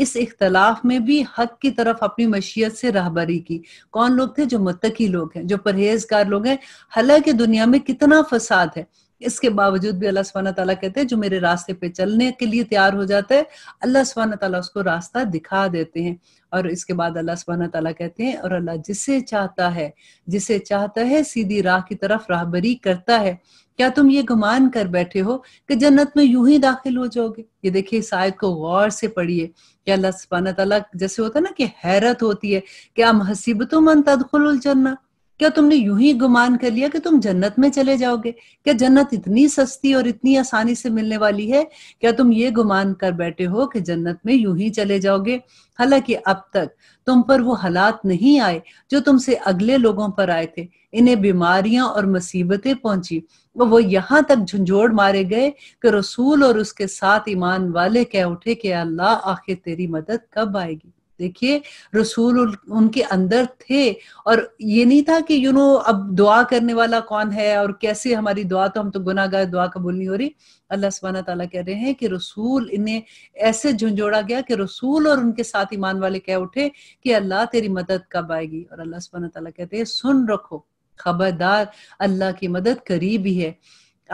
इस इख्तलाफ में भी हक की तरफ अपनी मशीयत से रहबरी की कौन लोग थे जो मतकी लोग हैं जो परहेजगार लोग हैं हालांकि दुनिया में कितना फसाद है इसके बावजूद भी अल्लाह सुबहाना तला कहते हैं जो मेरे रास्ते पे चलने के लिए तैयार हो जाता है अल्लाह सुबहाना तला उसको रास्ता दिखा देते हैं और इसके बाद अल्लाह सुबहाना तला कहते हैं और अल्लाह जिसे चाहता है जिसे चाहता है सीधी राह की तरफ राहबरी करता है क्या तुम ये गुमान कर बैठे हो कि जन्नत में यूं ही दाखिल हो जाओगे ये देखिए इस आयत को गौर से पढ़िए कि अल्लाह सुबहाना तला जैसे होता है ना कि हैरत होती है क्या मुसीबतों हसीबतुम तदखुल जन्ना क्या तुमने यूं ही गुमान कर लिया कि तुम जन्नत में चले जाओगे क्या जन्नत इतनी सस्ती और इतनी आसानी से मिलने वाली है क्या तुम ये गुमान कर बैठे हो कि जन्नत में यूं ही चले जाओगे हालांकि अब तक तुम पर वो हालात नहीं आए जो तुमसे अगले लोगों पर आए थे इन्हें बीमारियां और मुसीबतें पहुंची वो वो यहां तक झुंझोड़ मारे गए कि रसूल और उसके साथ ईमान वाले कह उठे कि अल्लाह आखिर तेरी मदद कब आएगी देखिए रसूल उनके अंदर थे और ये नहीं था कि यू नो अब दुआ करने वाला कौन है और कैसे हमारी दुआ तो हम तो गुनागार दुआ कबूल नहीं हो रही अल्लाह सुबहाना तला कह रहे हैं कि रसूल इन्हें ऐसे झुंझोड़ा गया कि रसूल और उनके साथ ईमान वाले कह उठे कि अल्लाह तेरी मदद कब आएगी और अल्लाह सुबहाना तला कहते हैं सुन रखो खबरदार अल्लाह की मदद करीब ही है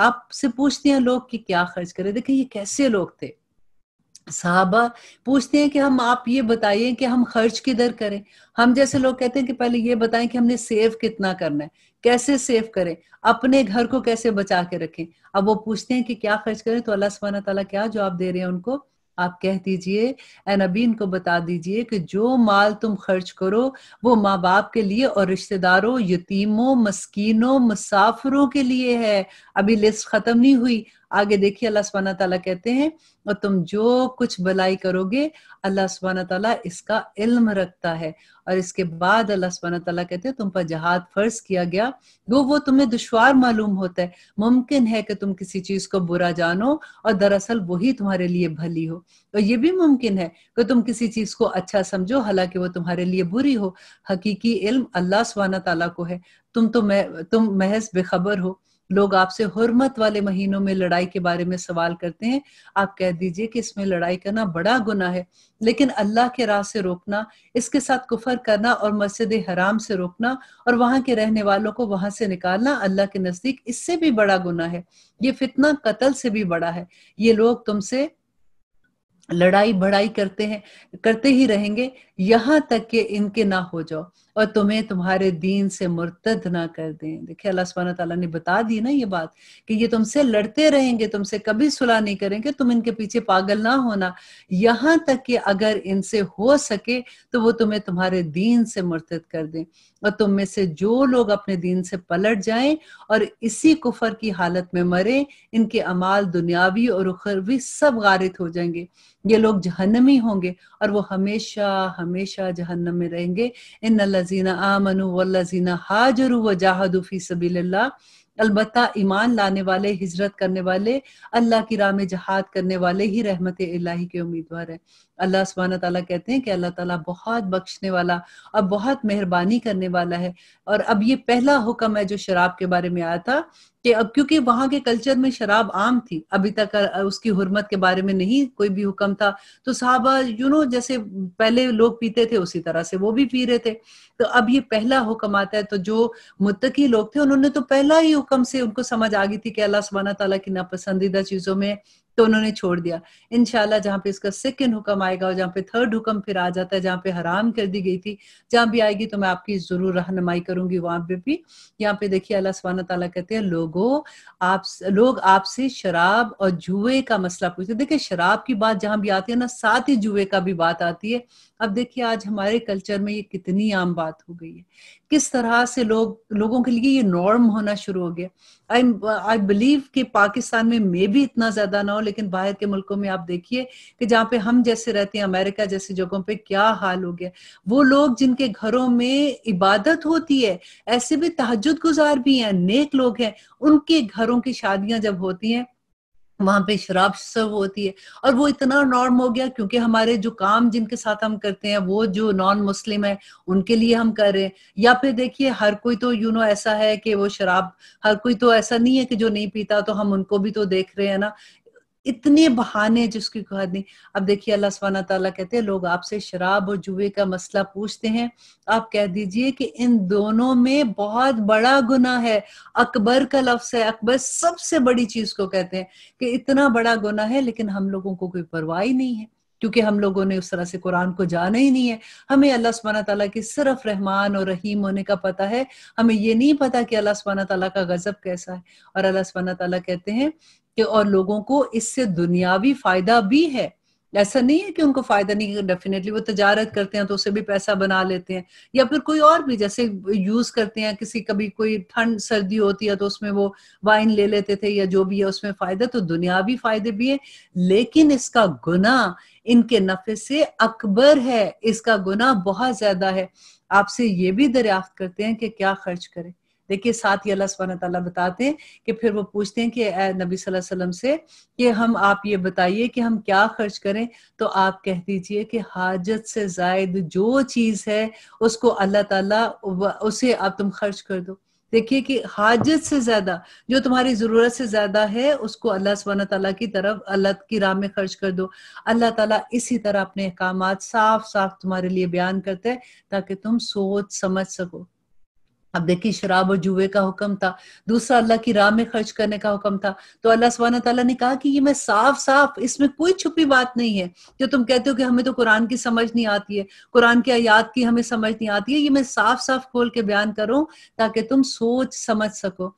आपसे पूछते हैं लोग कि क्या खर्च करें देखिए ये कैसे लोग थे साहबा पूछते हैं कि हम आप ये बताइए कि हम खर्च किधर करें हम जैसे लोग कहते हैं कि पहले ये बताएं कि हमने सेव कितना करना है कैसे सेव करें अपने घर को कैसे बचा के रखें अब वो पूछते हैं कि क्या खर्च करें तो अल्लाह सुबह तला क्या जवाब दे रहे हैं उनको आप कह दीजिए ए नबी इनको बता दीजिए कि जो माल तुम खर्च करो वो माँ बाप के लिए और रिश्तेदारों यतीमों मस्कीनों मुसाफिरों के लिए है अभी लिस्ट खत्म नहीं हुई आगे देखिए अल्लाह सुबहाना तला कहते हैं और तुम जो कुछ भलाई करोगे अल्लाह सुबहाना तला इसका इल्म रखता है और इसके बाद अल्लाह सुबहाना तला कहते हैं तुम पर जहाद फर्ज किया गया वो वो तुम्हें दुशवार मालूम होता है मुमकिन है कि तुम किसी चीज को बुरा जानो और दरअसल वही तुम्हारे लिए भली हो और तो ये भी मुमकिन है कि तुम किसी चीज को अच्छा समझो हालांकि वो तुम्हारे लिए बुरी हो हकीकी इल्म अल्लाह सुबहाना तला को है तुम तो मैं तुम महज बेखबर हो लोग आपसे हुरमत वाले महीनों में लड़ाई के बारे में सवाल करते हैं आप कह दीजिए कि इसमें लड़ाई करना बड़ा गुना है लेकिन अल्लाह के राह से रोकना इसके साथ कुफर करना और मस्जिद हराम से रोकना और वहां के रहने वालों को वहां से निकालना अल्लाह के नजदीक इससे भी बड़ा गुना है ये फितना कत्ल से भी बड़ा है ये लोग तुमसे लड़ाई बड़ाई करते हैं करते ही रहेंगे यहाँ तक कि इनके ना हो जाओ और तुम्हें तुम्हारे दीन से मुर्तद ना कर दें देखिए अल्लाह सुबहान तला ने बता दी ना ये बात कि ये तुमसे लड़ते रहेंगे तुमसे कभी सुलह नहीं करेंगे तुम इनके पीछे पागल ना होना यहाँ तक कि अगर इनसे हो सके तो वो तुम्हें तुम्हारे दीन से मुर्तद कर दें और तुम में से जो लोग अपने दीन से पलट जाएं और इसी कुफर की हालत में मरे इनके अमाल दुनियावी और उखरवी सब गारित हो जाएंगे ये लोग जहन्नमी होंगे और वो हमेशा हमेशा जहन्नम में रहेंगे इन लजीना आमनु वल्लजीना हाजरु व जाहदूफी सबील्ला अलबत् ईमान लाने वाले हिजरत करने वाले अल्लाह की राह में जहाद करने वाले ही रहमत इलाही के उम्मीदवार हैं अल्लाह सुबहाना तला कहते हैं कि अल्लाह ताला बहुत बख्शने वाला और बहुत मेहरबानी करने वाला है और अब ये पहला हुक्म है जो शराब के बारे में आया था कि अब क्योंकि वहां के कल्चर में शराब आम थी अभी तक उसकी हुरमत के बारे में नहीं कोई भी हुक्म था तो साहबा यू नो जैसे पहले लोग पीते थे उसी तरह से वो भी पी रहे थे तो अब ये पहला हुक्म आता है तो जो मुतकी लोग थे उन्होंने तो पहला ही हुक्म से उनको समझ आ गई थी कि अल्लाह सुबाना तला की नापसंदीदा चीजों में तो उन्होंने छोड़ दिया इनशाला जहाँ पे इसका सेकेंड हुक्म आएगा और जहाँ पे थर्ड हुक्म फिर आ जाता है जहाँ पे हराम कर दी गई थी जहाँ भी आएगी तो मैं आपकी जरूर रहनमाई करूंगी वहां पे भी यहाँ पे देखिए अल्लाह सवान तला कहते हैं लोगो आप लोग आपसे शराब और जुए का मसला पूछते देखिये शराब की बात जहाँ भी आती है ना साथ ही जुए का भी बात आती है अब देखिए आज हमारे कल्चर में ये कितनी आम बात हो गई है किस तरह से लोग लोगों के लिए ये नॉर्म होना शुरू हो गया आई आई बिलीव कि पाकिस्तान में मे भी इतना ज्यादा ना हो लेकिन बाहर के मुल्कों में आप देखिए कि जहाँ पे हम जैसे रहते हैं अमेरिका जैसी जगहों पे क्या हाल हो गया वो लोग जिनके घरों में इबादत होती है ऐसे भी तहजद गुजार भी हैं नेक लोग हैं उनके घरों की शादियां जब होती हैं वहां पे शराब सर्व होती है और वो इतना नॉर्म हो गया क्योंकि हमारे जो काम जिनके साथ हम करते हैं वो जो नॉन मुस्लिम है उनके लिए हम कर रहे हैं या फिर देखिए हर कोई तो यू नो ऐसा है कि वो शराब हर कोई तो ऐसा नहीं है कि जो नहीं पीता तो हम उनको भी तो देख रहे हैं ना इतने बहाने जिसकी कहद नहीं अब देखिए अल्लाह सुबहाना तला कहते हैं लोग आपसे शराब और जुए का मसला पूछते हैं आप कह दीजिए कि इन दोनों में बहुत बड़ा गुना है अकबर का लफ्स है अकबर सबसे बड़ी चीज को कहते हैं कि इतना बड़ा गुना है लेकिन हम लोगों को कोई परवाह ही नहीं है क्योंकि हम लोगों ने उस तरह से कुरान को जाना ही नहीं है हमें अल्लाह सुबहाना तला के सिर्फ रहमान और रहीम होने का पता है हमें ये नहीं पता कि अल्लाह सुबहाना तला का गजब कैसा है और अल्लाह सुबहाना तला कहते हैं कि और लोगों को इससे दुनियावी फायदा भी है ऐसा नहीं है कि उनको फायदा नहीं डेफिनेटली वो तजारत करते हैं तो उससे भी पैसा बना लेते हैं या फिर कोई और भी जैसे यूज करते हैं किसी कभी कोई ठंड सर्दी होती है तो उसमें वो वाइन ले लेते थे या जो भी है उसमें फायदा तो दुनियावी फायदे भी है लेकिन इसका गुना इनके नफे से अकबर है इसका गुना बहुत ज्यादा है आपसे ये भी दरियाफ्त करते हैं कि क्या खर्च करें देखिए साथ ही अल्लाह सुबहाना तला बताते हैं कि फिर वो पूछते हैं कि नबी वसल्लम से कि हम आप ये बताइए कि हम क्या खर्च करें तो आप कह दीजिए कि हाजत से जायद जो चीज़ है उसको अल्लाह ताला उसे आप तुम खर्च कर दो देखिए कि हाजत से ज्यादा जो तुम्हारी जरूरत से ज्यादा है उसको अल्लाह सुबहाना तला की तरफ अल्लाह की राह में खर्च कर दो अल्लाह ताला इसी तरह अपने अहकाम साफ साफ तुम्हारे लिए बयान करते हैं ताकि तुम सोच समझ सको अब देखिए शराब और जुए का हुक्म था दूसरा अल्लाह की राह में खर्च करने का हुक्म था तो अल्लाह सुबहाना तला ने कहा कि ये मैं साफ साफ इसमें कोई छुपी बात नहीं है जो तुम कहते हो कि हमें तो कुरान की समझ नहीं आती है कुरान की आयात की हमें समझ नहीं आती है ये मैं साफ साफ खोल के बयान करूं ताकि तुम सोच समझ सको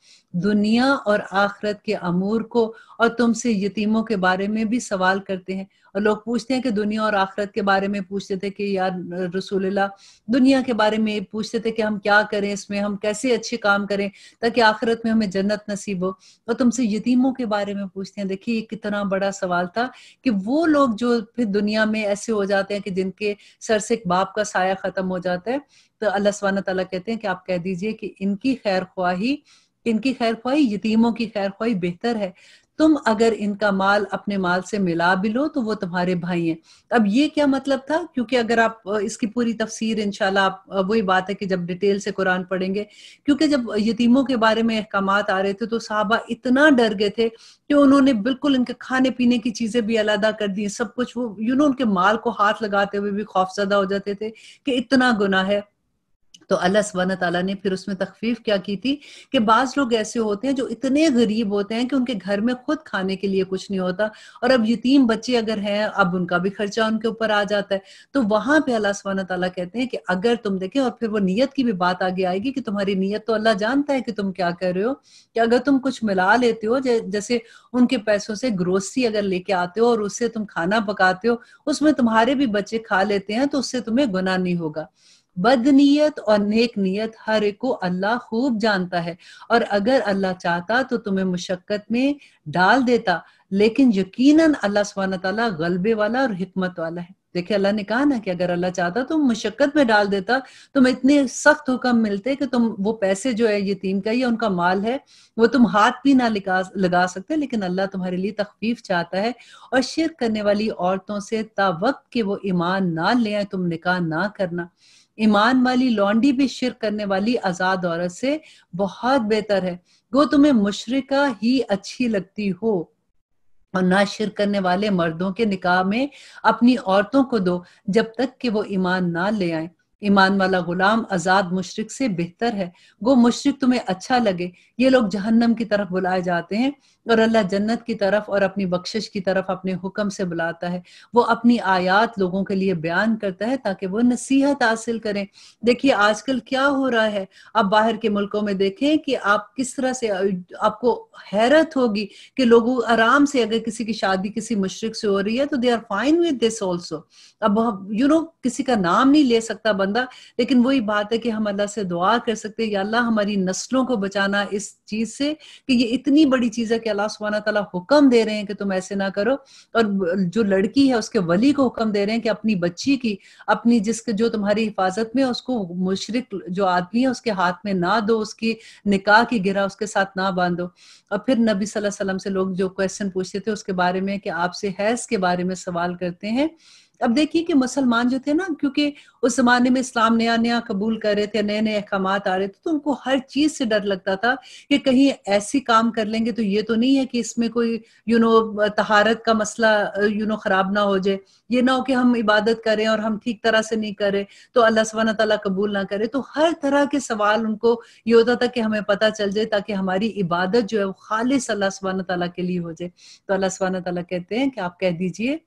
दुनिया और आखरत के अमूर को और तुमसे यतीमों के बारे में भी सवाल करते हैं और लोग पूछते हैं कि दुनिया और आखरत के बारे में पूछते थे कि यार रसूल्ला दुनिया के बारे में पूछते थे कि हम क्या करें इसमें हम कैसे अच्छे काम करें ताकि आखिरत में हमें जन्नत नसीब हो और तुमसे यतीमों के बारे में पूछते हैं देखिए कितना बड़ा सवाल था कि वो लोग जो फिर दुनिया में ऐसे हो जाते हैं कि जिनके सर से एक बाप का साया खत्म हो जाता है तो अल्लाह स्वान तला कहते हैं कि आप कह दीजिए कि इनकी खैर ख्वाही इनकी खैर ख्वाही यतीमों की खैर ख्वाही बेहतर है तुम अगर इनका माल अपने माल से मिला भी लो तो वो तुम्हारे भाई हैं अब ये क्या मतलब था क्योंकि अगर आप इसकी पूरी तफसीर इनशाला आप वही बात है कि जब डिटेल से कुरान पढ़ेंगे क्योंकि जब यतीमों के बारे में अहकाम आ रहे थे तो साहबा इतना डर गए थे कि उन्होंने बिल्कुल इनके खाने पीने की चीजें भी अलहदा कर दी सब कुछ वो यू नो उनके माल को हाथ लगाते हुए भी खौफजदा हो जाते थे कि इतना गुना है तो अल्लाह सुबहाना तला ने फिर उसमें तखफीफ क्या की थी कि बाज लोग ऐसे होते हैं जो इतने गरीब होते हैं कि उनके घर में खुद खाने के लिए कुछ नहीं होता और अब यतीम बच्चे अगर हैं अब उनका भी खर्चा उनके ऊपर आ जाता है तो वहां पे अल्लाह सब तला कहते हैं कि अगर तुम देखें और फिर वो नीयत की भी बात आगे आएगी कि तुम्हारी नीयत तो अल्लाह जानता है कि तुम क्या कर रहे हो कि अगर तुम कुछ मिला लेते हो जैसे उनके पैसों से ग्रोसरी अगर लेके आते हो और उससे तुम खाना पकाते हो उसमें तुम्हारे भी बच्चे खा लेते हैं तो उससे तुम्हें गुना नहीं होगा बद नीयत और नेक नीयत हर एक को अल्लाह खूब जानता है और अगर अल्लाह चाहता तो तुम्हें मुशक्कत में डाल देता लेकिन यकीनन अल्लाह सुबहाना तला गलबे वाला और हिकमत वाला है देखिए अल्लाह ने कहा ना कि अगर अल्लाह चाहता तो मुशक्कत में डाल देता तुम तो इतने सख्त हुक्म मिलते कि तुम वो पैसे जो है यतीम का या उनका माल है वो तुम हाथ भी ना लगा लगा सकते लेकिन अल्लाह तुम्हारे लिए तखफीफ चाहता है और शिरक करने वाली औरतों से ता वक्त के वो ईमान ना ले तुम निकाह ना करना ईमान वाली लॉन्डी भी शिर करने वाली आजाद औरत से बहुत बेहतर है वो तुम्हें मुशरका ही अच्छी लगती हो और ना शिर करने वाले मर्दों के निकाह में अपनी औरतों को दो जब तक कि वो ईमान ना ले आए ईमान वाला गुलाम आजाद मुशरक से बेहतर है वो मुशरक तुम्हें अच्छा लगे ये लोग जहन्नम की तरफ बुलाए जाते हैं और अल्लाह जन्नत की तरफ और अपनी बख्शिश की तरफ अपने हुक्म से बुलाता है वो अपनी आयात लोगों के लिए बयान करता है ताकि वो नसीहत हासिल करें देखिए आजकल क्या हो रहा है आप बाहर के मुल्कों में देखें कि आप किस तरह से आपको हैरत होगी कि लोगों आराम से अगर किसी की शादी किसी मुशरक से हो रही है तो they are fine with this also अब यू नो किसी का नाम नहीं ले सकता बंदा लेकिन वही बात है कि हम अल्लाह से दुआ कर सकते हैं या अल्लाह हमारी नस्लों को बचाना इस इस चीज से कि ये इतनी बड़ी चीज है कि अल्लाह सुबहाना तला हुक्म दे रहे हैं कि तुम ऐसे ना करो और जो लड़की है उसके वली को हुक्म दे रहे हैं कि अपनी बच्ची की अपनी जिसके जो तुम्हारी हिफाजत में उसको मुशरक जो आदमी है उसके हाथ में ना दो उसकी निकाह की गिरा उसके साथ ना बांधो और फिर नबी सल्लल्लाहु अलैहि वसल्लम से लोग जो क्वेश्चन पूछते थे उसके बारे में कि आपसे हैस के बारे में सवाल करते हैं अब देखिए कि मुसलमान जो थे ना क्योंकि उस जमाने में इस्लाम नया नया कबूल कर रहे थे नए नए अहकाम आ रहे थे तो उनको हर चीज से डर लगता था कि कहीं ऐसी काम कर लेंगे तो ये तो नहीं है कि इसमें कोई यू नो तहारत का मसला यू नो खराब ना हो जाए ये ना हो कि हम इबादत करें और हम ठीक तरह से नहीं करें तो अल्लाह सब तला कबूल ना करे तो हर तरह के सवाल उनको ये होता था कि हमें पता चल जाए ताकि हमारी इबादत जो है वो खालिश अल्लाह सुबहाना तला के लिए हो जाए तो अल्लाह सुबहाना तला कहते हैं कि आप कह दीजिए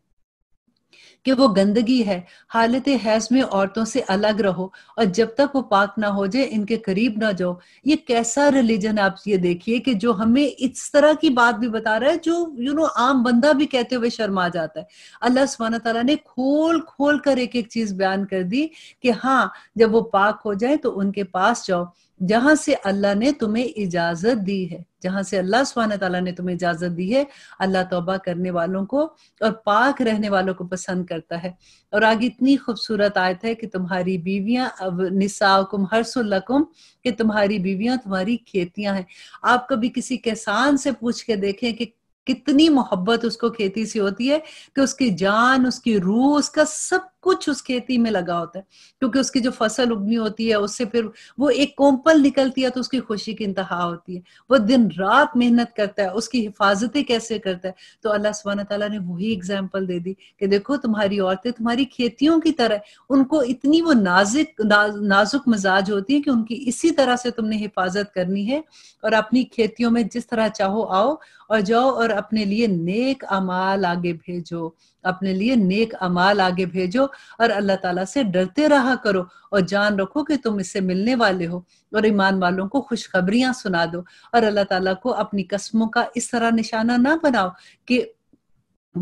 कि वो गंदगी है हालत हैज में औरतों से अलग रहो और जब तक वो पाक ना हो जाए इनके करीब ना जाओ ये कैसा रिलीजन आप ये देखिए कि जो हमें इस तरह की बात भी बता रहा है जो यू नो आम बंदा भी कहते हुए शर्मा जाता है अल्लाह सुबहाना तला ने खोल खोल कर एक एक चीज बयान कर दी कि हाँ जब वो पाक हो जाए तो उनके पास जाओ जहां से अल्लाह ने तुम्हें इजाजत दी है जहां से अल्लाह सुबहान तला ने तुम्हें इजाजत दी है अल्लाह तोबा करने वालों को और पाक रहने वालों को पसंद करता है और आगे इतनी खूबसूरत आयत है कि तुम्हारी बीवियां अब निसाकुम हरसुल्लकुम कि तुम्हारी बीवियां तुम्हारी खेतियां हैं आप कभी किसी किसान से पूछ के देखें कि कितनी मोहब्बत उसको खेती से होती है कि उसकी जान उसकी रूह उसका सब कुछ उस खेती में लगा होता है क्योंकि उसकी जो फसल उगनी होती है उससे फिर वो एक कोम्पल निकलती है तो उसकी खुशी की इंतहा होती है वो दिन रात मेहनत करता है उसकी हिफाजतें कैसे करता है तो अल्लाह सुबहाना तला ने वही एग्जाम्पल दे दी कि देखो तुम्हारी औरतें तुम्हारी खेतियों की तरह उनको इतनी वो नाजिक ना, नाजुक मिजाज होती है कि उनकी इसी तरह से तुमने हिफाजत करनी है और अपनी खेतियों में जिस तरह चाहो आओ और जाओ और अपने लिए नेक अमाल आगे भेजो अपने लिए नेक अमाल आगे भेजो और अल्लाह ताला से डरते रहा करो और जान रखो कि तुम इससे मिलने वाले हो और ईमान वालों को खुशखबरियां सुना दो और अल्लाह ताला को अपनी कस्मों का इस तरह निशाना ना बनाओ कि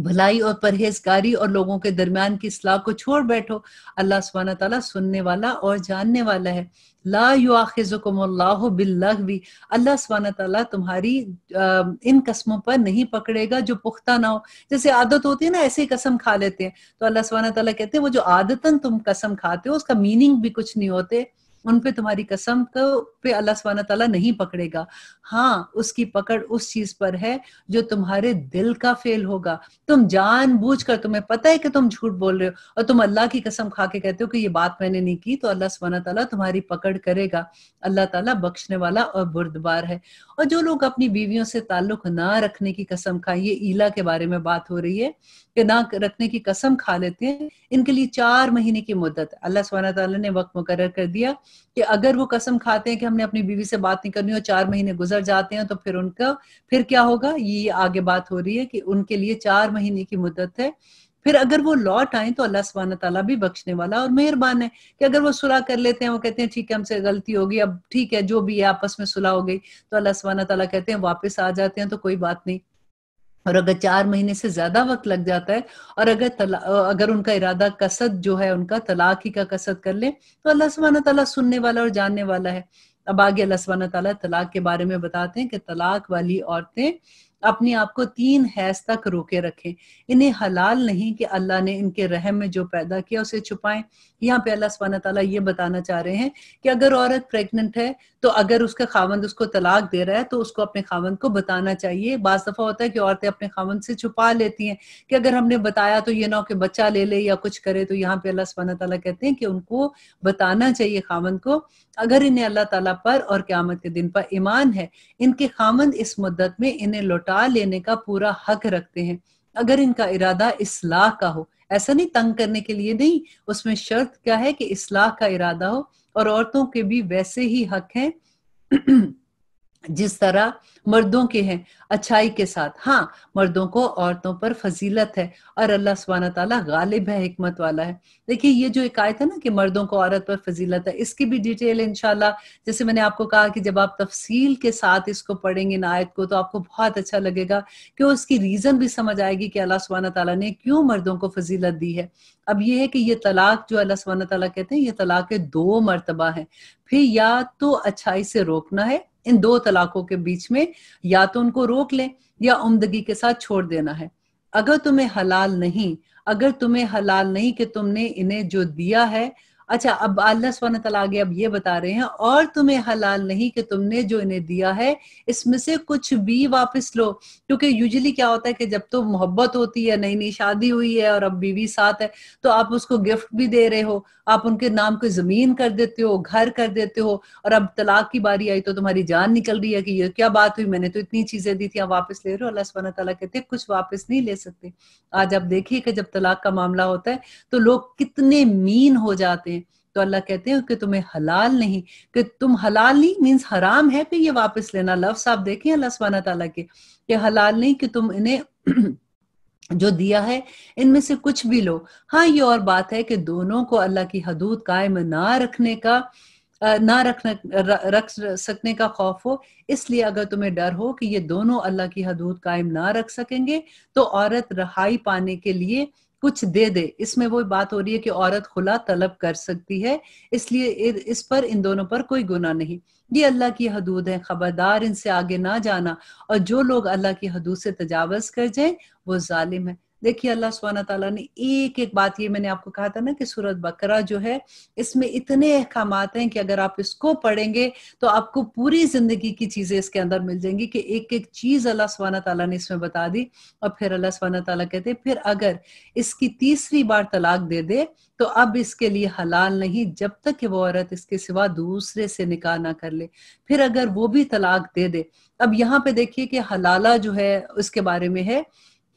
भलाई और परहेजगारी और लोगों के दरमियान की सलाह को छोड़ बैठो अल्लाह सुबहाना तला सुनने वाला और जानने वाला है ला युआखुकम्लाह बिल्लहवी अल्लाह सुबहाना तला तुम्हारी इन कस्मों पर नहीं पकड़ेगा जो पुख्ता ना हो जैसे आदत होती है ना ऐसे ही कसम खा लेते हैं तो अल्लाह सुबहाना तला कहते हैं वो जो आदतन तुम कसम खाते हो उसका मीनिंग भी कुछ नहीं होते उन पे तुम्हारी कसम को पे अल्लाह सुबहाना तला नहीं पकड़ेगा हाँ उसकी पकड़ उस चीज पर है जो तुम्हारे दिल का फेल होगा तुम जान बूझ कर तुम्हें पता है कि तुम झूठ बोल रहे हो और तुम अल्लाह की कसम खा के कहते हो कि ये बात मैंने नहीं की तो अल्लाह सुबहाना तला तुम्हारी पकड़ करेगा अल्लाह तला बख्शने वाला और बुरदबार है और जो लोग अपनी बीवियों से ताल्लुक ना रखने की कसम खाए ये ईला के बारे में बात हो रही है कि ना रखने की कसम खा लेते हैं इनके लिए चार महीने की मुद्दत अल्लाह सुबहाना तला ने वक्त मुकर कर दिया कि अगर वो कसम खाते हैं कि हमने अपनी बीवी से बात नहीं करनी और चार महीने गुजर जाते हैं तो फिर उनका फिर क्या होगा ये आगे बात हो रही है कि उनके लिए चार महीने की मुद्दत है फिर अगर वो लौट आए तो अल्लाह सुबहाना तला भी बख्शने वाला और मेहरबान है कि अगर वो सुलह कर लेते हैं वो कहते हैं ठीक है हमसे गलती होगी अब ठीक है जो भी है आपस में सुलह हो गई तो अल्लाह सुबहाना तला कहते हैं वापस आ जाते हैं तो कोई बात नहीं और अगर चार महीने से ज्यादा वक्त लग जाता है और अगर तला, अगर उनका इरादा कसद जो है उनका तलाक ही का कसद कर ले तो अल्लाह सुबहाना तला सुनने वाला और जानने वाला है अब आगे अल्लाह सुबहाना तला तलाक के बारे में बताते हैं कि तलाक वाली औरतें अपने आप को तीन हैस तक रोके रखें इन्हें हलाल नहीं कि अल्लाह ने इनके रहम में जो पैदा किया उसे छुपाएं यहाँ पे अल्लाह सुबहाना तला ये बताना चाह रहे हैं कि अगर औरत प्रेग्नेंट है तो अगर उसका खावंद उसको तलाक दे रहा है तो उसको अपने खावंद को बताना चाहिए बाज दफा होता है कि औरतें अपने खावंद से छुपा लेती हैं कि अगर हमने बताया तो ये ना हो कि बच्चा ले ले या कुछ करे तो यहाँ पे अल्लाह सुबहाना तला कहते हैं कि उनको बताना चाहिए खावंद को अगर इन्हें अल्लाह ताला पर और क्यामत के दिन पर ईमान है इनके खामंद इस मुद्दत में इन्हें लौटा लेने का पूरा हक रखते हैं अगर इनका इरादा इसलाह का हो ऐसा नहीं तंग करने के लिए नहीं उसमें शर्त क्या है कि इसलाह का इरादा हो और औरतों के भी वैसे ही हक हैं जिस तरह मर्दों के हैं अच्छाई के साथ हाँ मर्दों को औरतों पर फजीलत है और अल्लाह सुबहाना तला गालिब है हमत वाला है देखिए ये जो एक आयत है ना कि मर्दों को औरत पर फजीलत है इसकी भी डिटेल इनशाला जैसे मैंने आपको कहा कि जब आप तफसील के साथ इसको पढ़ेंगे इन आयत को तो आपको बहुत अच्छा लगेगा कि उसकी रीज़न भी समझ आएगी कि अल्लाह सुबहाना तला ने क्यों मर्दों को फजीलत दी है अब ये है कि ये तलाक जो अल्लाह सुबहाना तला कहते हैं ये तलाक दो मरतबा है फिर या तो अच्छाई से रोकना है इन दो तलाकों के बीच में या तो उनको रोक लें या उमदगी के साथ छोड़ देना है अगर तुम्हें हलाल नहीं अगर तुम्हें हलाल नहीं कि तुमने इन्हें जो दिया है अच्छा अब अल्लाह स्वान तला आगे अब ये बता रहे हैं और तुम्हें हलाल नहीं कि तुमने जो इन्हें दिया है इसमें से कुछ भी वापस लो क्योंकि यूजली क्या होता है कि जब तो मोहब्बत होती है नई नई शादी हुई है और अब बीवी साथ है तो आप उसको गिफ्ट भी दे रहे हो आप उनके नाम को जमीन कर देते हो घर कर देते हो और अब तलाक की बारी आई तो तुम्हारी जान निकल रही है कि ये क्या बात हुई मैंने तो इतनी चीजें दी थी आप वापस ले रहे हो अल्लाह सुबहान तला कहते कुछ वापस नहीं ले सकते आज आप देखिए कि जब तलाक का मामला होता है तो लोग कितने मीन हो जाते हैं तो अल्लाह कहते हैं कि तुम्हें हलाल नहीं कि तुम हलाल नहीं मीन्स हराम है फिर ये वापस लेना लफ्स आप देखें अल्लाह सुबहाना तला के कि हलाल नहीं कि तुम इन्हें जो दिया है इनमें से कुछ भी लो हाँ ये और बात है कि दोनों को अल्लाह की हदूद कायम ना रखने का ना रखने रख सकने का खौफ हो इसलिए अगर तुम्हें डर हो कि ये दोनों अल्लाह की हदूद कायम ना रख सकेंगे तो औरत रहाई पाने के लिए कुछ दे दे इसमें वो बात हो रही है कि औरत खुला तलब कर सकती है इसलिए इस पर इन दोनों पर कोई गुना नहीं ये अल्लाह की हदूद है खबरदार इनसे आगे ना जाना और जो लोग अल्लाह की हदूद से तजावज कर जाए वो जालिम है देखिए अल्लाह सुबहाना तला ने एक एक बात ये मैंने आपको कहा था ना कि सूरत बकरा जो है इसमें इतने अहकाम हैं कि अगर आप इसको पढ़ेंगे तो आपको पूरी जिंदगी की चीजें इसके अंदर मिल जाएंगी कि एक एक चीज अल्लाह सुबहाना तला ने इसमें बता दी और फिर अल्लाह सुबहाना तला कहते फिर अगर इसकी तीसरी बार तलाक दे दे तो अब इसके लिए हलाल नहीं जब तक कि वो औरत इसके सिवा दूसरे से निकाह ना कर ले फिर अगर वो भी तलाक दे दे अब यहाँ पे देखिए कि हलाला जो है उसके बारे में है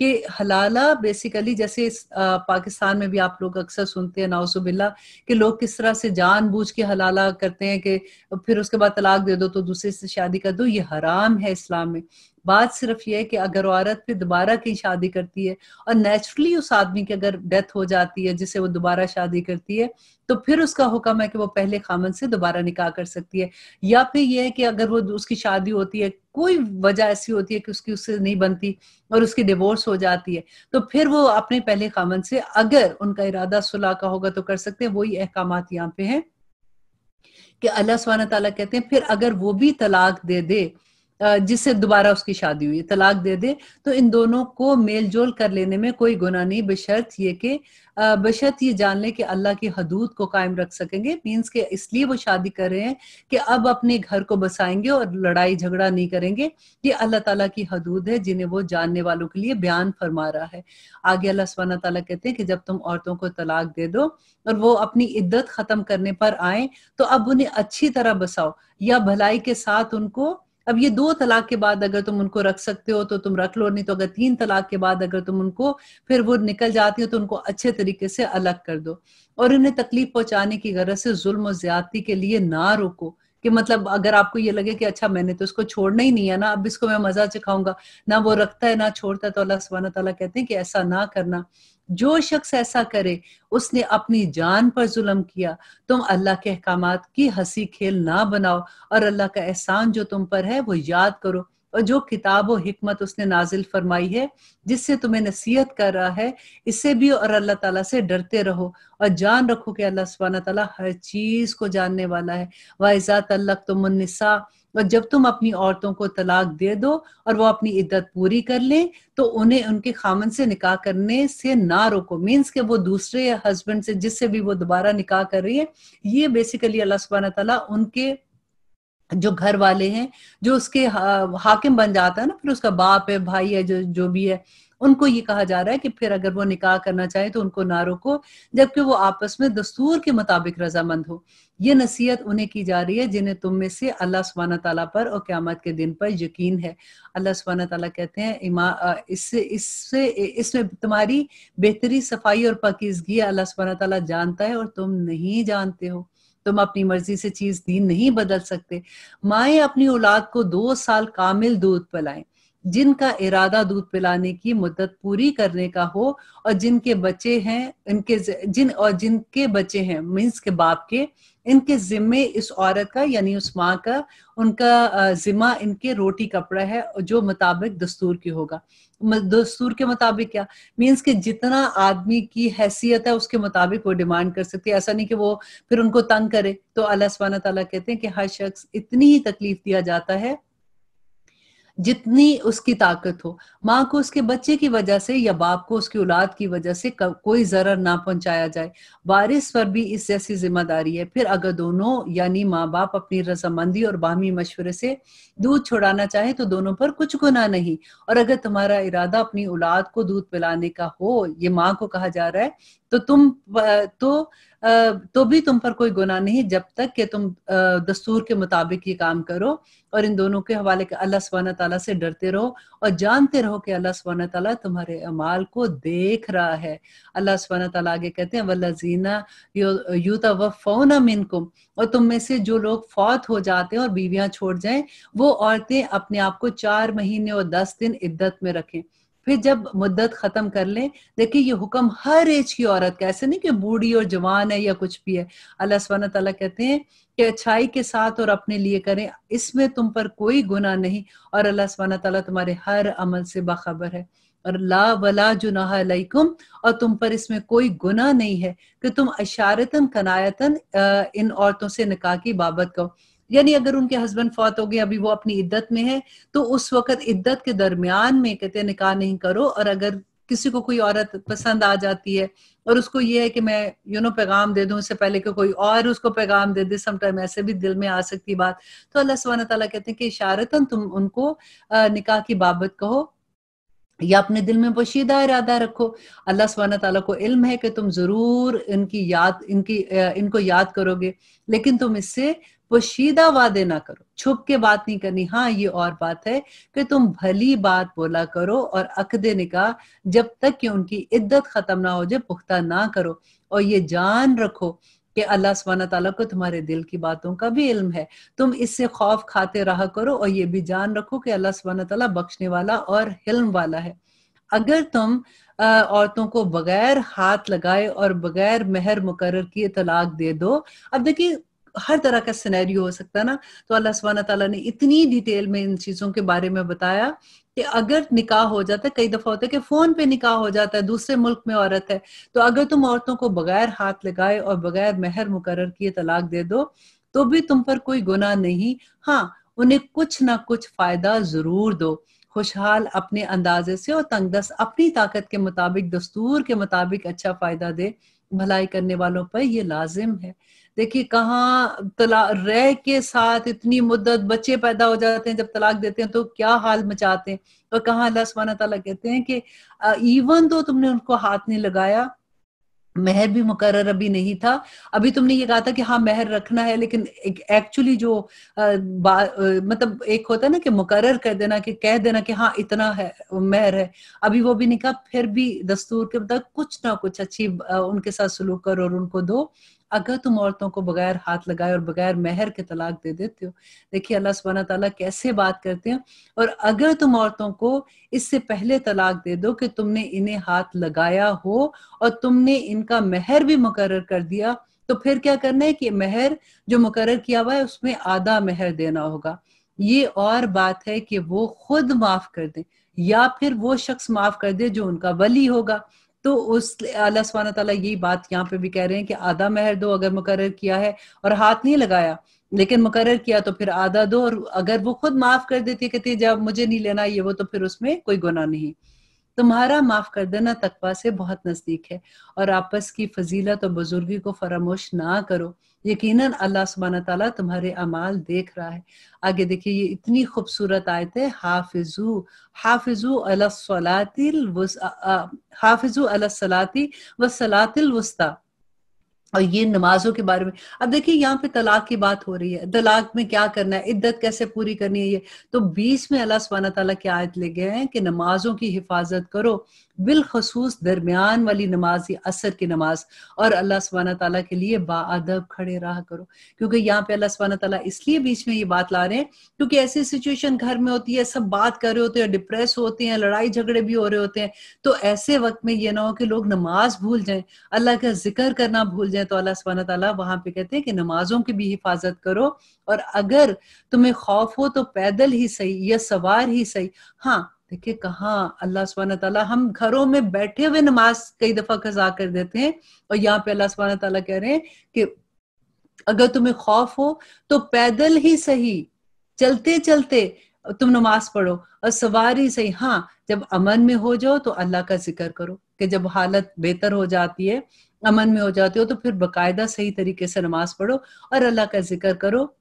कि हलाला बेसिकली जैसे पाकिस्तान में भी आप लोग अक्सर सुनते हैं नाउसुबिल्ला कि लोग किस तरह से जान बूझ के हलाला करते हैं कि फिर उसके बाद तलाक दे दो तो दूसरे से शादी कर दो ये हराम है इस्लाम में बात सिर्फ ये है कि अगर औरत फिर दोबारा की शादी करती है और नेचुरली उस आदमी की अगर डेथ हो जाती है जिसे वो दोबारा शादी करती है तो फिर उसका हुक्म है कि वो पहले खामन से दोबारा निकाह कर सकती है या फिर यह है कि अगर वो उसकी शादी होती है कोई वजह ऐसी होती है कि उसकी उससे नहीं बनती और उसकी डिवोर्स हो जाती है तो फिर वो अपने पहले खामन से अगर उनका इरादा सुलह का होगा तो कर सकते हैं वही अहकाम यहाँ पे हैं कि अल्लाह सुबहाना तला कहते हैं फिर अगर वो भी तलाक दे दे जिससे दोबारा उसकी शादी हुई तलाक दे दे तो इन दोनों को मेल जोल कर लेने में कोई गुना नहीं बशर्त ये कि बशर्त ये जान ले कि अल्लाह की हदूद को कायम रख सकेंगे मीन्स के इसलिए वो शादी कर रहे हैं कि अब अपने घर को बसाएंगे और लड़ाई झगड़ा नहीं करेंगे ये अल्लाह ताला की हदूद है जिन्हें वो जानने वालों के लिए बयान फरमा रहा है आगे अल्लाह सुबहाना तला कहते हैं कि जब तुम औरतों को तलाक दे दो और वो अपनी इद्दत खत्म करने पर आए तो अब उन्हें अच्छी तरह बसाओ या भलाई के साथ उनको अब ये दो तलाक के बाद अगर तुम उनको रख सकते हो तो तुम रख लो नहीं तो अगर तीन तलाक के बाद अगर तुम उनको फिर वो निकल जाती हो तो उनको अच्छे तरीके से अलग कर दो और उन्हें तकलीफ पहुंचाने की गरज से जुल्म और ज्यादती के लिए ना रोको कि मतलब अगर आपको ये लगे कि अच्छा मैंने तो इसको छोड़ना ही नहीं है ना अब इसको मैं मजा चखाऊंगा ना वो रखता है ना छोड़ता है तो अल्लाह सुबहाना तला कहते हैं कि ऐसा ना करना जो शख्स ऐसा करे उसने अपनी जान पर जुलम किया तुम अल्लाह के अहकाम की हंसी खेल ना बनाओ और अल्लाह का एहसान जो तुम पर है वो याद करो और जो किताब और हमत उसने नाजिल फरमाई है जिससे तुम्हें नसीहत कर रहा है इससे भी और अल्लाह ताला से डरते रहो और जान रखो कि अल्लाह सुबहाना ताला हर चीज को जानने वाला है वाइजा तल्लक तुमनसा और जब तुम अपनी औरतों को तलाक दे दो और वो अपनी इद्दत पूरी कर लें तो उन्हें उनके खामन से निकाह करने से ना रोको मीन्स के वो दूसरे हस्बैंड से जिससे भी वो दोबारा निकाह कर रही है ये बेसिकली अल्लाह सुबहाना तला उनके जो घर वाले हैं जो उसके हाकिम बन जाता है ना फिर उसका बाप है भाई है जो जो भी है उनको ये कहा जा रहा है कि फिर अगर वो निकाह करना चाहे तो उनको ना रोको जबकि वो आपस में दस्तूर के मुताबिक रजामंद हो ये नसीहत उन्हें की जा रही है जिन्हें तुम में से अल्लाह सुबहाना तला पर और क़्यामत के दिन पर यकीन है अल्लाह सुबहाना तला कहते हैं इमा इससे इससे इसमें तुम्हारी बेहतरी सफाई और पकीजगी अल्लाह सुबहाना तला जानता है और तुम नहीं जानते हो तुम अपनी मर्जी से चीज दीन नहीं बदल सकते माए अपनी औलाद को दो साल कामिल दूध पिलाएं जिनका इरादा दूध पिलाने की मुद्दत पूरी करने का हो और जिनके बच्चे हैं इनके जिन और जिनके बच्चे हैं मीन्स के बाप के इनके जिम्मे इस औरत का यानी उस माँ का उनका जिम्मा इनके रोटी कपड़ा है जो मुताबिक दस्तूर की होगा दस्तूर के मुताबिक क्या मीन्स के जितना आदमी की हैसियत है उसके मुताबिक वो डिमांड कर सकती है ऐसा नहीं कि वो फिर उनको तंग करे तो अल्लाह सुबहाना तला कहते हैं कि हर शख्स इतनी ही तकलीफ दिया जाता है जितनी उसकी ताकत हो माँ को उसके बच्चे की वजह से या बाप को उसकी औलाद की वजह से कोई जरर ना पहुंचाया जाए वारिस पर भी इस जैसी जिम्मेदारी है फिर अगर दोनों यानी माँ बाप अपनी रजामंदी और बाहमी मशवरे से दूध छुड़ाना चाहे तो दोनों पर कुछ गुना नहीं और अगर तुम्हारा इरादा अपनी औलाद को दूध पिलाने का हो ये माँ को कहा जा रहा है तो तुम तो तो भी तुम पर कोई गुना नहीं जब तक कि तुम दस्तूर के मुताबिक ये काम करो और इन दोनों के हवाले के अल्लाह सुबहाना तला से डरते रहो और जानते रहो कि अल्लाह सुबहाना तला तुम्हारे अमाल को देख रहा है अल्लाह सुबहाना तला आगे कहते हैं वल्लाजीना यूता व फोना मिनकुम और तुम में से जो लोग फौत हो जाते हैं और बीवियां छोड़ जाएं वो औरतें अपने आप को चार महीने और दस दिन इद्दत में रखें फिर जब मुद्दत ख़त्म कर लें देखिए ये हुक्म हर एज की औरत का ऐसे नहीं कि बूढ़ी और जवान है या कुछ भी है अल्लाह सब तला कहते हैं कि अच्छाई के साथ और अपने लिए करें इसमें तुम पर कोई गुना नहीं और अल्लाह सब तला तुम्हारे हर अमल से बाखबर है और ला वला जुनाकुम और तुम पर इसमें कोई गुना नहीं है कि तुम अशारतन कनायतन इन औरतों से निकाह की बाबत कहो यानी अगर उनके हस्बैंड फौत हो गए अभी वो अपनी इद्दत में है तो उस वक्त इद्दत के दरमियान में कहते हैं निकाह नहीं करो और अगर किसी को कोई औरत पसंद आ जाती है और उसको ये है कि मैं यू you नो know, पैगाम दे दूं उससे पहले कि कोई और उसको पैगाम दे दे समटाइम ऐसे भी दिल में आ सकती बात तो अल्लाह सुबहाना तला कहते हैं कि इशारतन तुम उनको निकाह की बाबत कहो या अपने दिल में पोशीदा इरादा रखो अल्लाह सुबहाना तला को इल्म है कि तुम जरूर इनकी याद इनकी इनको याद करोगे लेकिन तुम इससे पोशीदा वादे ना करो छुप के बात नहीं करनी हाँ ये और बात है कि तुम भली बात बोला करो और अकदे निकाह जब तक कि उनकी इद्दत खत्म ना हो जाए पुख्ता ना करो और ये जान रखो कि अल्लाह सुबहाना तला को तुम्हारे दिल की बातों का भी इल्म है तुम इससे खौफ खाते रहा करो और ये भी जान रखो कि अल्लाह सुबहाना तला बख्शने वाला और हिल्म वाला है अगर तुम औरतों को बगैर हाथ लगाए और बगैर मेहर मुकर की तलाक दे दो अब देखिए हर तरह का सिनेरियो हो सकता है ना तो अल्लाह सुबहाना तला ने इतनी डिटेल में इन चीजों के बारे में बताया कि अगर निकाह हो जाता है कई दफा होता है कि फोन पे निकाह हो जाता है दूसरे मुल्क में औरत है तो अगर तुम औरतों को बगैर हाथ लगाए और बगैर मेहर मुकर किए तलाक दे दो तो भी तुम पर कोई गुना नहीं हाँ उन्हें कुछ ना कुछ फायदा जरूर दो खुशहाल अपने अंदाजे से और तंगदस अपनी ताकत के मुताबिक दस्तूर के मुताबिक अच्छा फायदा दे भलाई करने वालों पर यह लाजिम है देखिए कहाँ तला रह के साथ इतनी मुद्दत बच्चे पैदा हो जाते हैं जब तलाक देते हैं तो क्या हाल मचाते हैं और कहाँ अल्लाह सुबहाना तला कहते हैं कि इवन तो तुमने उनको हाथ नहीं लगाया मेहर भी मुकर अभी नहीं था अभी तुमने ये कहा था कि हाँ मेहर रखना है लेकिन एक्चुअली जो आ, आ, मतलब एक होता है ना कि मुकर कर देना कि कह देना कि हाँ इतना है मेहर है अभी वो भी नहीं कहा फिर भी दस्तूर के मतलब कुछ ना कुछ अच्छी आ, उनके साथ सलूक करो और उनको दो अगर तुम औरतों को बगैर हाथ लगाए और बगैर मेहर के तलाक दे देते हो देखिए अल्लाह सुबहाना तला कैसे बात करते हैं और अगर तुम औरतों को इससे पहले तलाक दे दो कि तुमने इन्हें हाथ लगाया हो और तुमने इनका मेहर भी मुकर कर दिया तो फिर क्या करना है कि मेहर जो मुकर किया हुआ है उसमें आधा मेहर देना होगा ये और बात है कि वो खुद माफ कर दे या फिर वो शख्स माफ कर दे जो उनका वली होगा तो उस अल्लाह स्वान तला यही बात यहाँ पे भी कह रहे हैं कि आधा महर दो अगर मुकर किया है और हाथ नहीं लगाया लेकिन मुकर किया तो फिर आधा दो और अगर वो खुद माफ कर देती कहती जब मुझे नहीं लेना ये वो तो फिर उसमें कोई गुना नहीं तुम्हारा माफ कर देना तकवा से बहुत नजदीक है और आपस की फजीलत और बुजुर्गी को फरामोश ना करो यकीनन अल्लाह सुबहाना ताला तुम्हारे अमाल देख रहा है आगे देखिए ये इतनी खूबसूरत आयत है हाफिजू हाफिजू अलसलातिल हाफिजू अलसलाती व सलातिल वस्ता और ये नमाजों के बारे में अब देखिए यहाँ पे तलाक की बात हो रही है तलाक में क्या करना है इद्दत कैसे पूरी करनी है ये तो बीस में अल्लाह सुबहाना तला की आयत ले गए हैं कि नमाजों की हिफाजत करो बिलखसूस दरमियान वाली नमाज या असर की नमाज और अल्लाह सुबहाना तला के लिए बाब खड़े रहा करो क्योंकि यहाँ पे अल्लाह सुबहाना तला इसलिए बीच में ये बात ला रहे हैं क्योंकि ऐसी सिचुएशन घर में होती है सब बात कर रहे होते हैं डिप्रेस होते हैं लड़ाई झगड़े भी हो रहे होते हैं तो ऐसे वक्त में ये ना हो कि लोग नमाज भूल जाए अल्लाह का जिक्र करना भूल जाए तो अल्लाह सुबहाना तला वहां पर कहते हैं कि नमाजों की भी हिफाजत करो और अगर तुम्हें खौफ हो तो पैदल ही सही या सवार ही सही हाँ देखिए कहाँ अल्लाह सुबहान तला हम घरों में बैठे हुए नमाज कई दफा खजा कर देते हैं और यहाँ पे अल्लाह सुबहान तला कह रहे हैं कि अगर तुम्हें खौफ हो तो पैदल ही सही चलते चलते तुम नमाज पढ़ो और सवार ही सही हाँ जब अमन में हो जाओ तो अल्लाह का जिक्र करो कि जब हालत बेहतर हो जाती है अमन में हो जाती हो तो फिर बाकायदा सही तरीके से नमाज पढ़ो और अल्लाह का जिक्र करो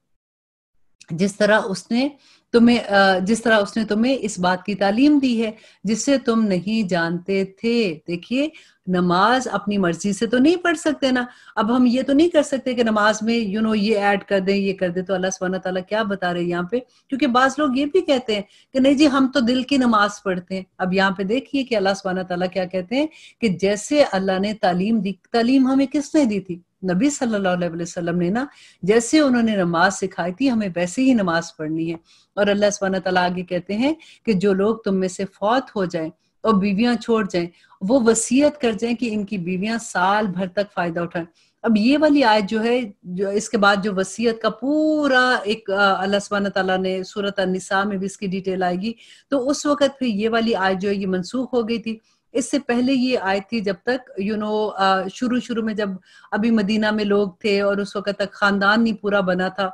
जिस तरह उसने तुम्हें जिस तरह उसने तुम्हें इस बात की तालीम दी है जिससे तुम नहीं जानते थे देखिए नमाज अपनी मर्जी से तो नहीं पढ़ सकते ना अब हम ये तो नहीं कर सकते कि नमाज में यू you नो know, ये ऐड कर दें ये कर दें तो अल्लाह सुबहाना तला क्या बता रहे हैं यहाँ पे क्योंकि बाज लोग ये भी कहते हैं कि नहीं जी हम तो दिल की नमाज पढ़ते हैं अब यहाँ पे देखिए कि अल्लाह सुबहाना तला क्या कहते हैं कि जैसे अल्लाह ने तालीम दी तालीम हमें किसने दी थी नबी सल्लल्लाहु अलैहि वसल्लम ने ना जैसे उन्होंने नमाज सिखाई थी हमें वैसे ही नमाज पढ़नी है और अल्लाह सब तला आगे कहते हैं कि जो लोग तुम में से फौत हो जाए और बीवियां छोड़ जाए वो वसीयत कर जाए कि इनकी बीवियां साल भर तक फायदा उठाएं अब ये वाली आयत जो है जो इसके बाद जो वसीयत का पूरा एक अल्लाह सब तला ने सूरत निसा में भी इसकी डिटेल आएगी तो उस वक्त फिर ये वाली आयत जो है ये मनसूख हो गई थी इससे पहले ये आए थी जब तक यू you नो know, शुरू शुरू में जब अभी मदीना में लोग थे और उस वक्त तक खानदान नहीं पूरा बना था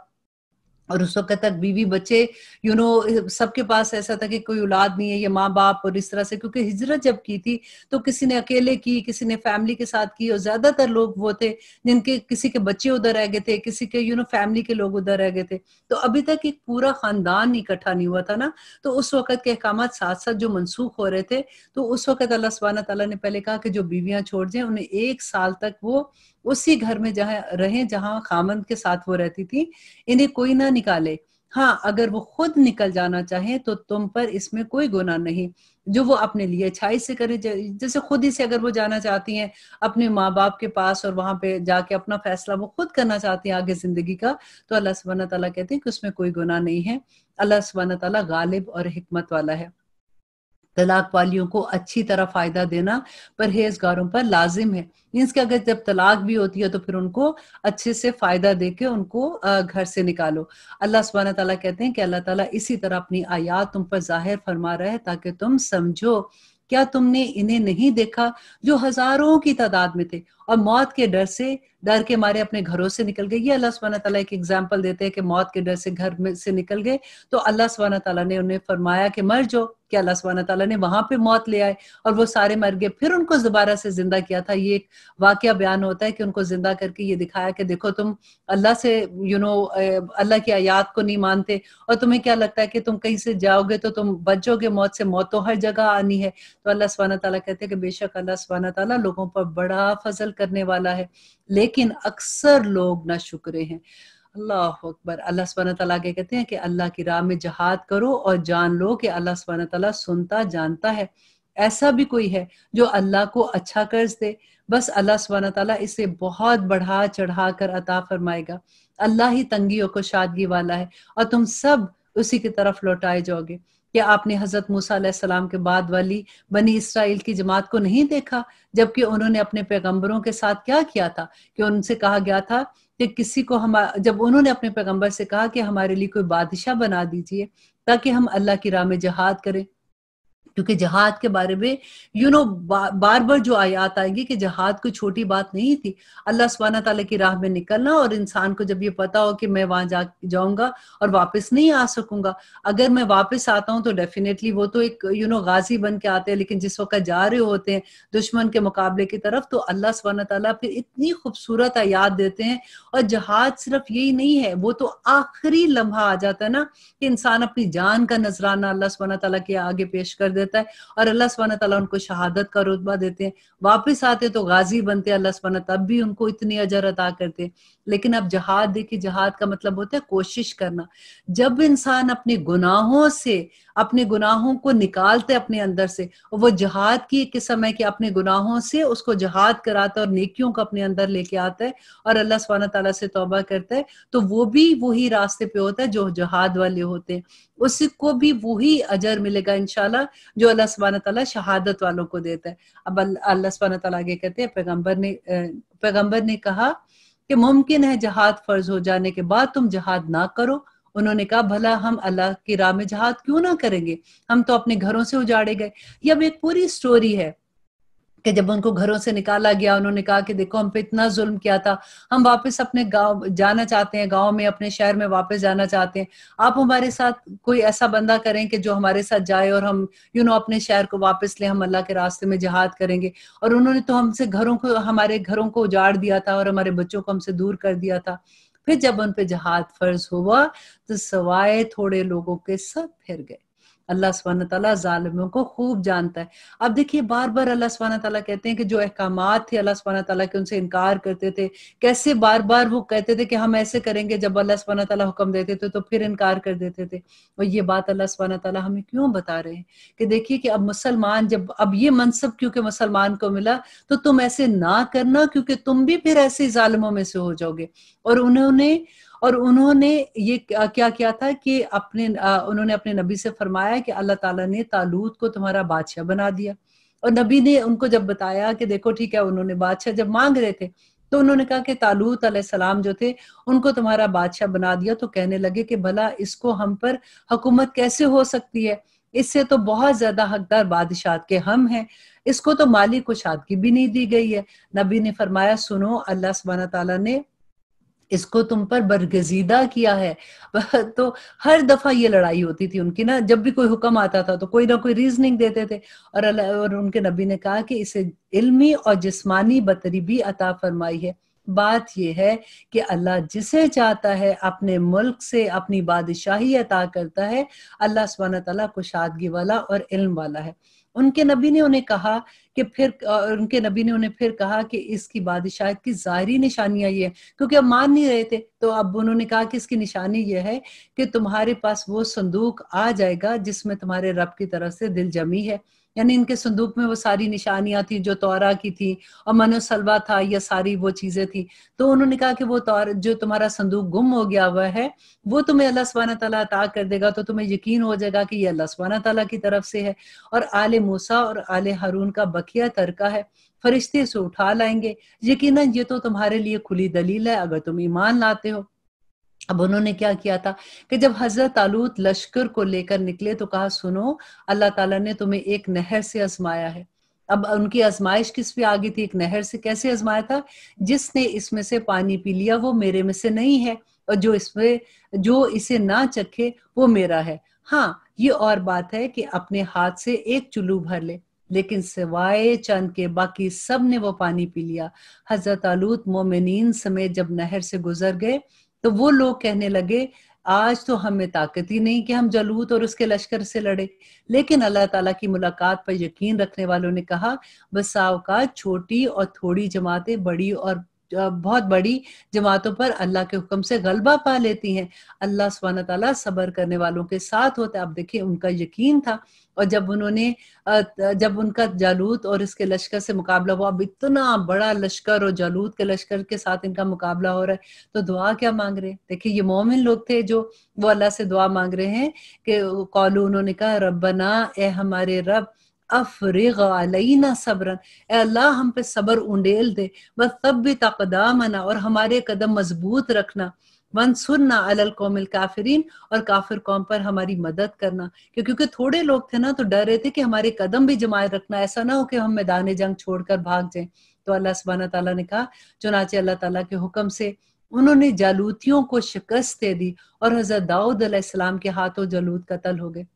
और उस वक्त तक बीवी बच्चे यू you नो know, सबके पास ऐसा था कि कोई औलाद नहीं है या माँ बाप और इस तरह से क्योंकि हिजरत जब की थी तो किसी ने अकेले की किसी ने फैमिली के साथ की और ज्यादातर लोग वो थे जिनके किसी के बच्चे उधर रह गए थे किसी के you you know know, family के लोग उधर रह गए थे तो अभी तक एक पूरा खानदान इकट्ठा नहीं हुआ था ना तो उस वक्त के अहकाम साथ साथ जो मनसूख हो रहे थे तो उस वक्त अल्लाह सुबहाना तला ने पहले कहा कि जो बीवियां छोड़ जाए उन्हें एक साल तक वो उसी घर में जहां रहे जहाँ खामन के साथ वो रहती थी इन्हें कोई ना निकाले हाँ अगर वो खुद निकल जाना चाहे तो तुम पर इसमें कोई गुना नहीं जो वो अपने लिए अच्छाई से करे जैसे खुद ही से अगर वो जाना चाहती हैं अपने माँ बाप के पास और वहां पे जाके अपना फैसला वो खुद करना चाहती हैं आगे जिंदगी का तो अल्लाह सुबहाना तला कहते हैं कि उसमें कोई गुना नहीं है अल्लाह सुबहाना तला गालिब और हमत वाला है तलाक वालियों को अच्छी तरह फायदा देना परहेजगारों पर लाजिम है मीन्स कि अगर जब तलाक भी होती है तो फिर उनको अच्छे से फायदा दे के उनको घर से निकालो अल्लाह सुबह तला कहते हैं कि अल्लाह ताला इसी तरह अपनी आयात तुम पर जाहिर फरमा रहा है ताकि तुम समझो क्या तुमने इन्हें नहीं देखा जो हजारों की तादाद में थे और मौत के डर से डर के मारे अपने घरों से निकल गए ये अल्लाह सुबहाना तला एक एग्जाम्पल देते हैं कि मौत के डर से घर में से निकल गए तो अल्लाह सुबहाना तला ने उन्हें फरमाया कि मर जाओ कि अल्लाह सुबहाना तला ने वहां पे मौत ले आए और वो सारे मर गए फिर उनको दोबारा से जिंदा किया था ये एक वाक्य बयान होता है कि उनको जिंदा करके ये दिखाया कि देखो तुम अल्लाह से यू नो अल्लाह की आयात को नहीं मानते और तुम्हें क्या लगता है कि तुम कहीं से जाओगे तो तुम बचोगे मौत से मौत तो हर जगह आनी है तो अल्लाह सुबहाना तला कहते हैं कि बेशक अल्लाह सुबहाना तला लोगों पर बड़ा फजल करने वाला है लेकिन अक्सर लोग ना शुक्रे हैं अल्लाह अकबर अल्लाह स्वन तला क्या कहते हैं कि अल्लाह की राह में जहाद करो और जान लो कि अल्लाह स्वन तला सुनता जानता है ऐसा भी कोई है जो अल्लाह को अच्छा कर्ज दे बस अल्लाह सुबहाना तला इसे बहुत बढ़ा चढ़ा कर अता फरमाएगा अल्लाह ही तंगियों को शादगी वाला है और तुम सब उसी की तरफ लौटाए जाओगे क्या आपने हजरत मूसा के बाद वाली बनी इसराइल की जमात को नहीं देखा जबकि उन्होंने अपने पैगंबरों के साथ क्या किया था कि उनसे कहा गया था कि किसी को हम जब उन्होंने अपने पैगंबर से कहा कि हमारे लिए कोई बादशाह बना दीजिए ताकि हम अल्लाह की राह में जहाद करें क्योंकि जहाद के बारे में यू नो बार बार जो आयात आएगी कि जहाद कोई छोटी बात नहीं थी अल्लाह सुबहाना तला की राह में निकलना और इंसान को जब ये पता हो कि मैं वहां जा जाऊंगा और वापस नहीं आ सकूंगा अगर मैं वापस आता हूँ तो डेफिनेटली वो तो एक यू नो गाजी बन के आते हैं लेकिन जिस वक्त जा रहे होते हैं दुश्मन के मुकाबले की तरफ तो अल्लाह सुबहाना तला फिर इतनी खूबसूरत आयात देते हैं और जहाज सिर्फ यही नहीं है वो तो आखिरी लम्हा आ जाता है ना कि इंसान अपनी जान का नजराना अल्लाह सुबहाना तला के आगे पेश कर दे देता है और अल्लाह सुबहान तला उनको शहादत का रुतबा देते हैं वापस आते तो गाजी बनते हैं अल्लाह सुबहान तब भी उनको इतनी अजर अदा करते हैं लेकिन अब जहाद देखिए जहाद का मतलब होता है कोशिश करना जब इंसान अपने गुनाहों से अपने गुनाहों को निकालते अपने अंदर से और वो जहाद की एक किस्म है कि अपने गुनाहों से उसको जहाद कराता है और नेकियों को अपने अंदर लेके आता है और अल्लाह सुबहाना तला से तोबा करता है तो वो भी वही रास्ते पे होता है जो जहाद वाले होते हैं उसको भी वही अजर मिलेगा इनशाला जो अल्लाह सुबहाना तला शहादत वालों को देता है अब अल्लाह सुबहाना तला आगे कहते हैं पैगम्बर ने पैगम्बर ने कहा कि मुमकिन है जहाद फर्ज हो जाने के बाद तुम जहाद ना करो उन्होंने कहा भला हम अल्लाह की राह में जहाद क्यों ना करेंगे हम तो अपने घरों से उजाड़े गए ये अब एक पूरी स्टोरी है कि जब उनको घरों से निकाला गया उन्होंने कहा कि देखो हम पे इतना जुल्म किया था हम वापस अपने गांव जाना चाहते हैं गांव में अपने शहर में वापस जाना चाहते हैं आप हमारे साथ कोई ऐसा बंदा करें कि जो हमारे साथ जाए और हम यू you नो know, अपने शहर को वापस ले हम अल्लाह के रास्ते में जहाद करेंगे और उन्होंने तो हमसे घरों को हमारे घरों को उजाड़ दिया था और हमारे बच्चों को हमसे दूर कर दिया था फिर जब उन पर जहाद फर्ज हुआ तो सवाए थोड़े लोगों के सब फिर गए अल्लाह सुबहान तला ालमों को खूब जानता है अब देखिए बार बार अल्लाह स्वान तला कहते हैं कि जो अहकाम थे अल्लाह स्वान तला के उनसे इनकार करते थे कैसे बार बार वो कहते थे कि हम ऐसे करेंगे जब अल्लाह स्वान तला हुक्म देते थे तो फिर इनकार कर देते थे और ये बात अल्लाह स्वान तला हमें क्यों बता रहे हैं कि देखिए कि अब मुसलमान जब अब ये मनसब क्योंकि मुसलमान को मिला तो तुम ऐसे ना करना क्योंकि तुम भी फिर ऐसे ालमों में से हो जाओगे और उन्होंने और उन्होंने ये क्या किया था कि अपने उन्होंने अपने नबी से फरमाया कि अल्लाह ताला ने तालूत को तुम्हारा बादशाह बना दिया और नबी ने उनको जब बताया कि देखो ठीक है उन्होंने बादशाह जब मांग रहे थे तो उन्होंने कहा कि तालूत सलाम जो थे उनको तुम्हारा बादशाह बना दिया तो कहने लगे कि भला इसको हम पर हुकूमत कैसे हो सकती है इससे तो बहुत ज्यादा हकदार बादशाह के हम हैं इसको तो माली कुशादगी भी नहीं दी गई है नबी ने फरमाया सुनो अल्लाह सुबाना तला ने इसको तुम पर बरगजीदा किया है तो हर दफा ये लड़ाई होती थी उनकी ना जब भी कोई हुक्म आता था तो कोई ना कोई रीजनिंग देते थे और और उनके नबी ने कहा कि इसे इल्मी और जिस्मानी बतरीबी अता फरमाई है बात यह है कि अल्लाह जिसे चाहता है अपने मुल्क से अपनी बादशाही अता करता है अल्लाह स्वान तला कुशादगी वाला और इल्म वाला है उनके नबी ने उन्हें कहा कि फिर उनके नबी ने उन्हें फिर कहा कि इसकी बादशाह की जाहरी निशानियां ये है क्योंकि अब मान नहीं रहे थे तो अब उन्होंने कहा कि इसकी निशानी यह है कि तुम्हारे पास वो संदूक आ जाएगा जिसमें तुम्हारे रब की तरफ से दिल जमी है यानी इनके संदूक में वो सारी निशानियां थी जो तौरा की थी और मनोसलवा था यह सारी वो चीजें थी तो उन्होंने कहा कि वो तौर जो तुम्हारा संदूक गुम हो गया हुआ है वो तुम्हें अल्लाह सुबहाना तला अता कर देगा तो तुम्हें यकीन हो जाएगा कि ये अल्लाह सुबहाना तला की तरफ से है और आले मूसा और आले हारून का बकिया तरका है फरिश्ते से उठा लाएंगे यकीनन ये तो तुम्हारे लिए खुली दलील है अगर तुम ईमान लाते हो अब उन्होंने क्या किया था कि जब हजरत आलूत लश्कर को लेकर निकले तो कहा सुनो अल्लाह ताला ने तुम्हें एक नहर से आजमाया है अब उनकी आजमाइश किस पे आ गई थी एक नहर से कैसे आजमाया था जिसने इसमें से पानी पी लिया वो मेरे में से नहीं है और जो इसमें जो इसे ना चखे वो मेरा है हाँ ये और बात है कि अपने हाथ से एक चुल्लू भर ले लेकिन सिवाय चंद के बाकी सब ने वो पानी पी लिया हजरत आलूत मोमिन समेत जब नहर से गुजर गए तो वो लोग कहने लगे आज तो हमें ताकत ही नहीं कि हम जलूत और उसके लश्कर से लड़े लेकिन अल्लाह ताला की मुलाकात पर यकीन रखने वालों ने कहा बसाव का छोटी और थोड़ी जमातें बड़ी और बहुत बड़ी जमातों पर अल्लाह के हुक्म से गलबा पा लेती हैं अल्लाह सुबहान तला सबर करने वालों के साथ होता है आप देखिए उनका यकीन था और जब उन्होंने जब उनका जालूत और इसके लश्कर से मुकाबला हुआ अब इतना बड़ा लश्कर और जालूत के लश्कर के साथ इनका मुकाबला हो रहा है तो दुआ क्या मांग रहे हैं देखिए ये मोमिन लोग थे जो वो अल्लाह से दुआ मांग रहे हैं कि कौलू उन्होंने कहा रबना ए हमारे रब अल्लाह हम पे सबर उंडेल दे बस तब तब्बित कदामना और हमारे कदम मजबूत रखना वन सुनना अलल कौमिल काफरीन और काफिर कौम पर हमारी मदद करना क्योंकि थोड़े लोग थे ना तो डर रहे थे कि हमारे कदम भी जमाए रखना ऐसा ना हो कि हम मैदान जंग छोड़कर भाग जाए तो अल्लाह सुबहान तला ने कहा चुनाचे अल्लाह तला के हुक्म से उन्होंने जालूतियों को शिकस्त दे दी और हजरत दाऊद के हाथों जलूत कत्ल हो गए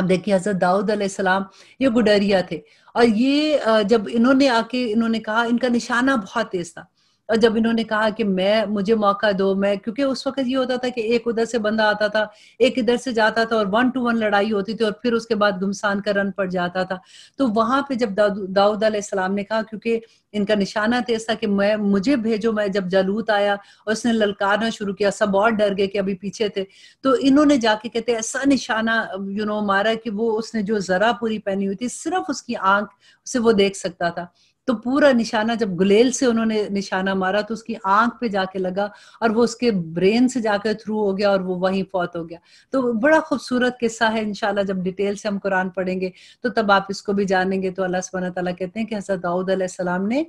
अब देखिए हजरत दाऊद अलैहिस्सलाम ये गुडरिया थे और ये जब इन्होंने आके इन्होंने कहा इनका निशाना बहुत तेज था और जब इन्होंने कहा कि मैं मुझे मौका दो मैं क्योंकि उस वक्त ये होता था कि एक उधर से बंदा आता था एक इधर से जाता था और वन टू वन लड़ाई होती थी और फिर उसके बाद गुमसान का रन पड़ जाता था तो वहां पे जब दाऊद अलैहिस्सलाम ने कहा क्योंकि इनका निशाना तेज तो था कि मैं मुझे भेजो मैं जब जलूत आया और उसने ललकारना शुरू किया सब और डर गए कि अभी पीछे थे तो इन्होंने जाके कहते ऐसा निशाना यू नो मारा कि वो उसने जो जरा पूरी पहनी हुई थी सिर्फ उसकी आंख से वो देख सकता था तो पूरा निशाना जब गुलेल से उन्होंने निशाना मारा तो उसकी आंख पे जाके लगा और वो उसके ब्रेन से जाकर थ्रू हो गया और वो वहीं फौत हो गया तो बड़ा खूबसूरत किस्सा है इनशाला जब डिटेल से हम कुरान पढ़ेंगे तो तब आप इसको भी जानेंगे तो अल्लाह सुबह तला कहते हैं कि हजरत दाऊद सलाम ने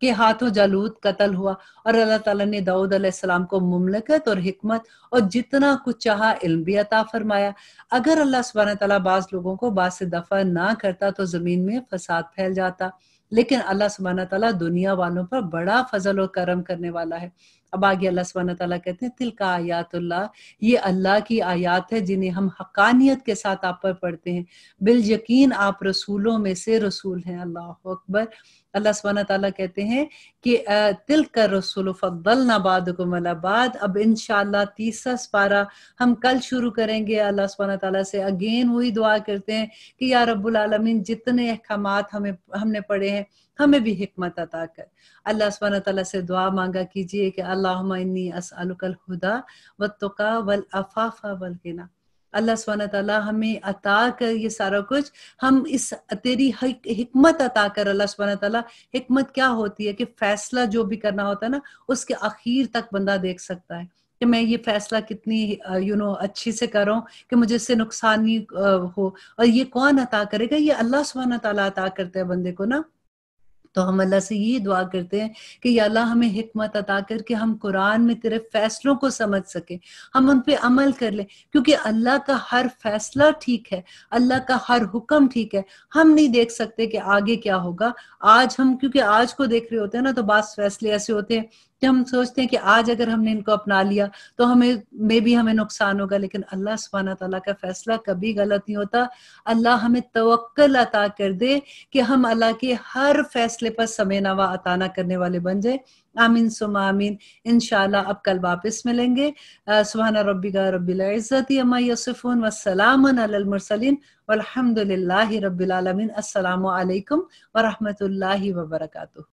के हाथों जालूद कत्ल हुआ और अल्लाह तला ने दाऊद सलाम को मुमलकत और हिकमत और जितना कुछ चाह इल्म भी अता फरमाया अगर अल्लाह सुबह तला बाज लोगों को से दफ़ा ना करता तो ज़मीन में फसाद फैल जाता लेकिन अल्लाह सुबहाना तला दुनिया वालों पर बड़ा फजल और करम करने वाला है अब आगे अल्लाह सुबहाना तला कहते हैं तिल का आयातुल्ला ये अल्लाह की आयात है जिन्हें हम हकानियत के साथ आप पर पढ़ते हैं बिल यकीन आप रसूलों में से रसूल हैं अल्लाह अकबर अल्लाह सुबहान ताला कहते हैं कि तिल कर रसूल फ़ल्ना बाद मलाबाद अब इन तीसरा सपारा हम कल शुरू करेंगे अल्लाह सुबहान ताला से अगेन वही दुआ करते हैं कि या रब्बुल आलमीन जितने अहकाम हमें हमने पढ़े हैं हमें भी हिकमत अता कर अल्लाह सुबहान ताला से दुआ मांगा कीजिए कि अल्लाह इन्नी असअलुकल हुदा व तुका वल अफाफा वल गिना अल्लाह सुबहान तला हमें अता कर ये सारा कुछ हम इस तेरी हिकमत अता कर अल्लाह सुबहान तला हिकमत क्या होती है कि फैसला जो भी करना होता है ना उसके आखिर तक बंदा देख सकता है कि मैं ये फैसला कितनी यू नो अच्छी से कर रहा हूँ कि मुझे इससे नुकसान नहीं हो और ये कौन अता करेगा ये अल्लाह सुबहान तला अता करते हैं बंदे को ना तो हम अल्लाह से यही दुआ करते हैं कि अल्लाह हमें हिकमत अता करके हम कुरान में तेरे फैसलों को समझ सके हम उन पे अमल कर ले क्योंकि अल्लाह का हर फैसला ठीक है अल्लाह का हर हुक्म ठीक है हम नहीं देख सकते कि आगे क्या होगा आज हम क्योंकि आज को देख रहे होते हैं ना तो बास फैसले ऐसे होते हैं कि हम सोचते हैं कि आज अगर हमने इनको अपना लिया तो हमें मे भी हमें नुकसान होगा लेकिन अल्लाह सुबहाना तला का फैसला कभी गलत नहीं होता अल्लाह हमें तवक्ल अता कर दे कि हम अल्लाह के हर फैसले पर समय नवा अताना करने वाले बन जाए आमीन सुम आमीन इनशाला अब कल वापस मिलेंगे सुबहाना रबी रबिल्ज़त अम्मा यसफ़ून वसलामसलिन अलहमदिल्ला रबीआलमिन असलकम लाही वबरकू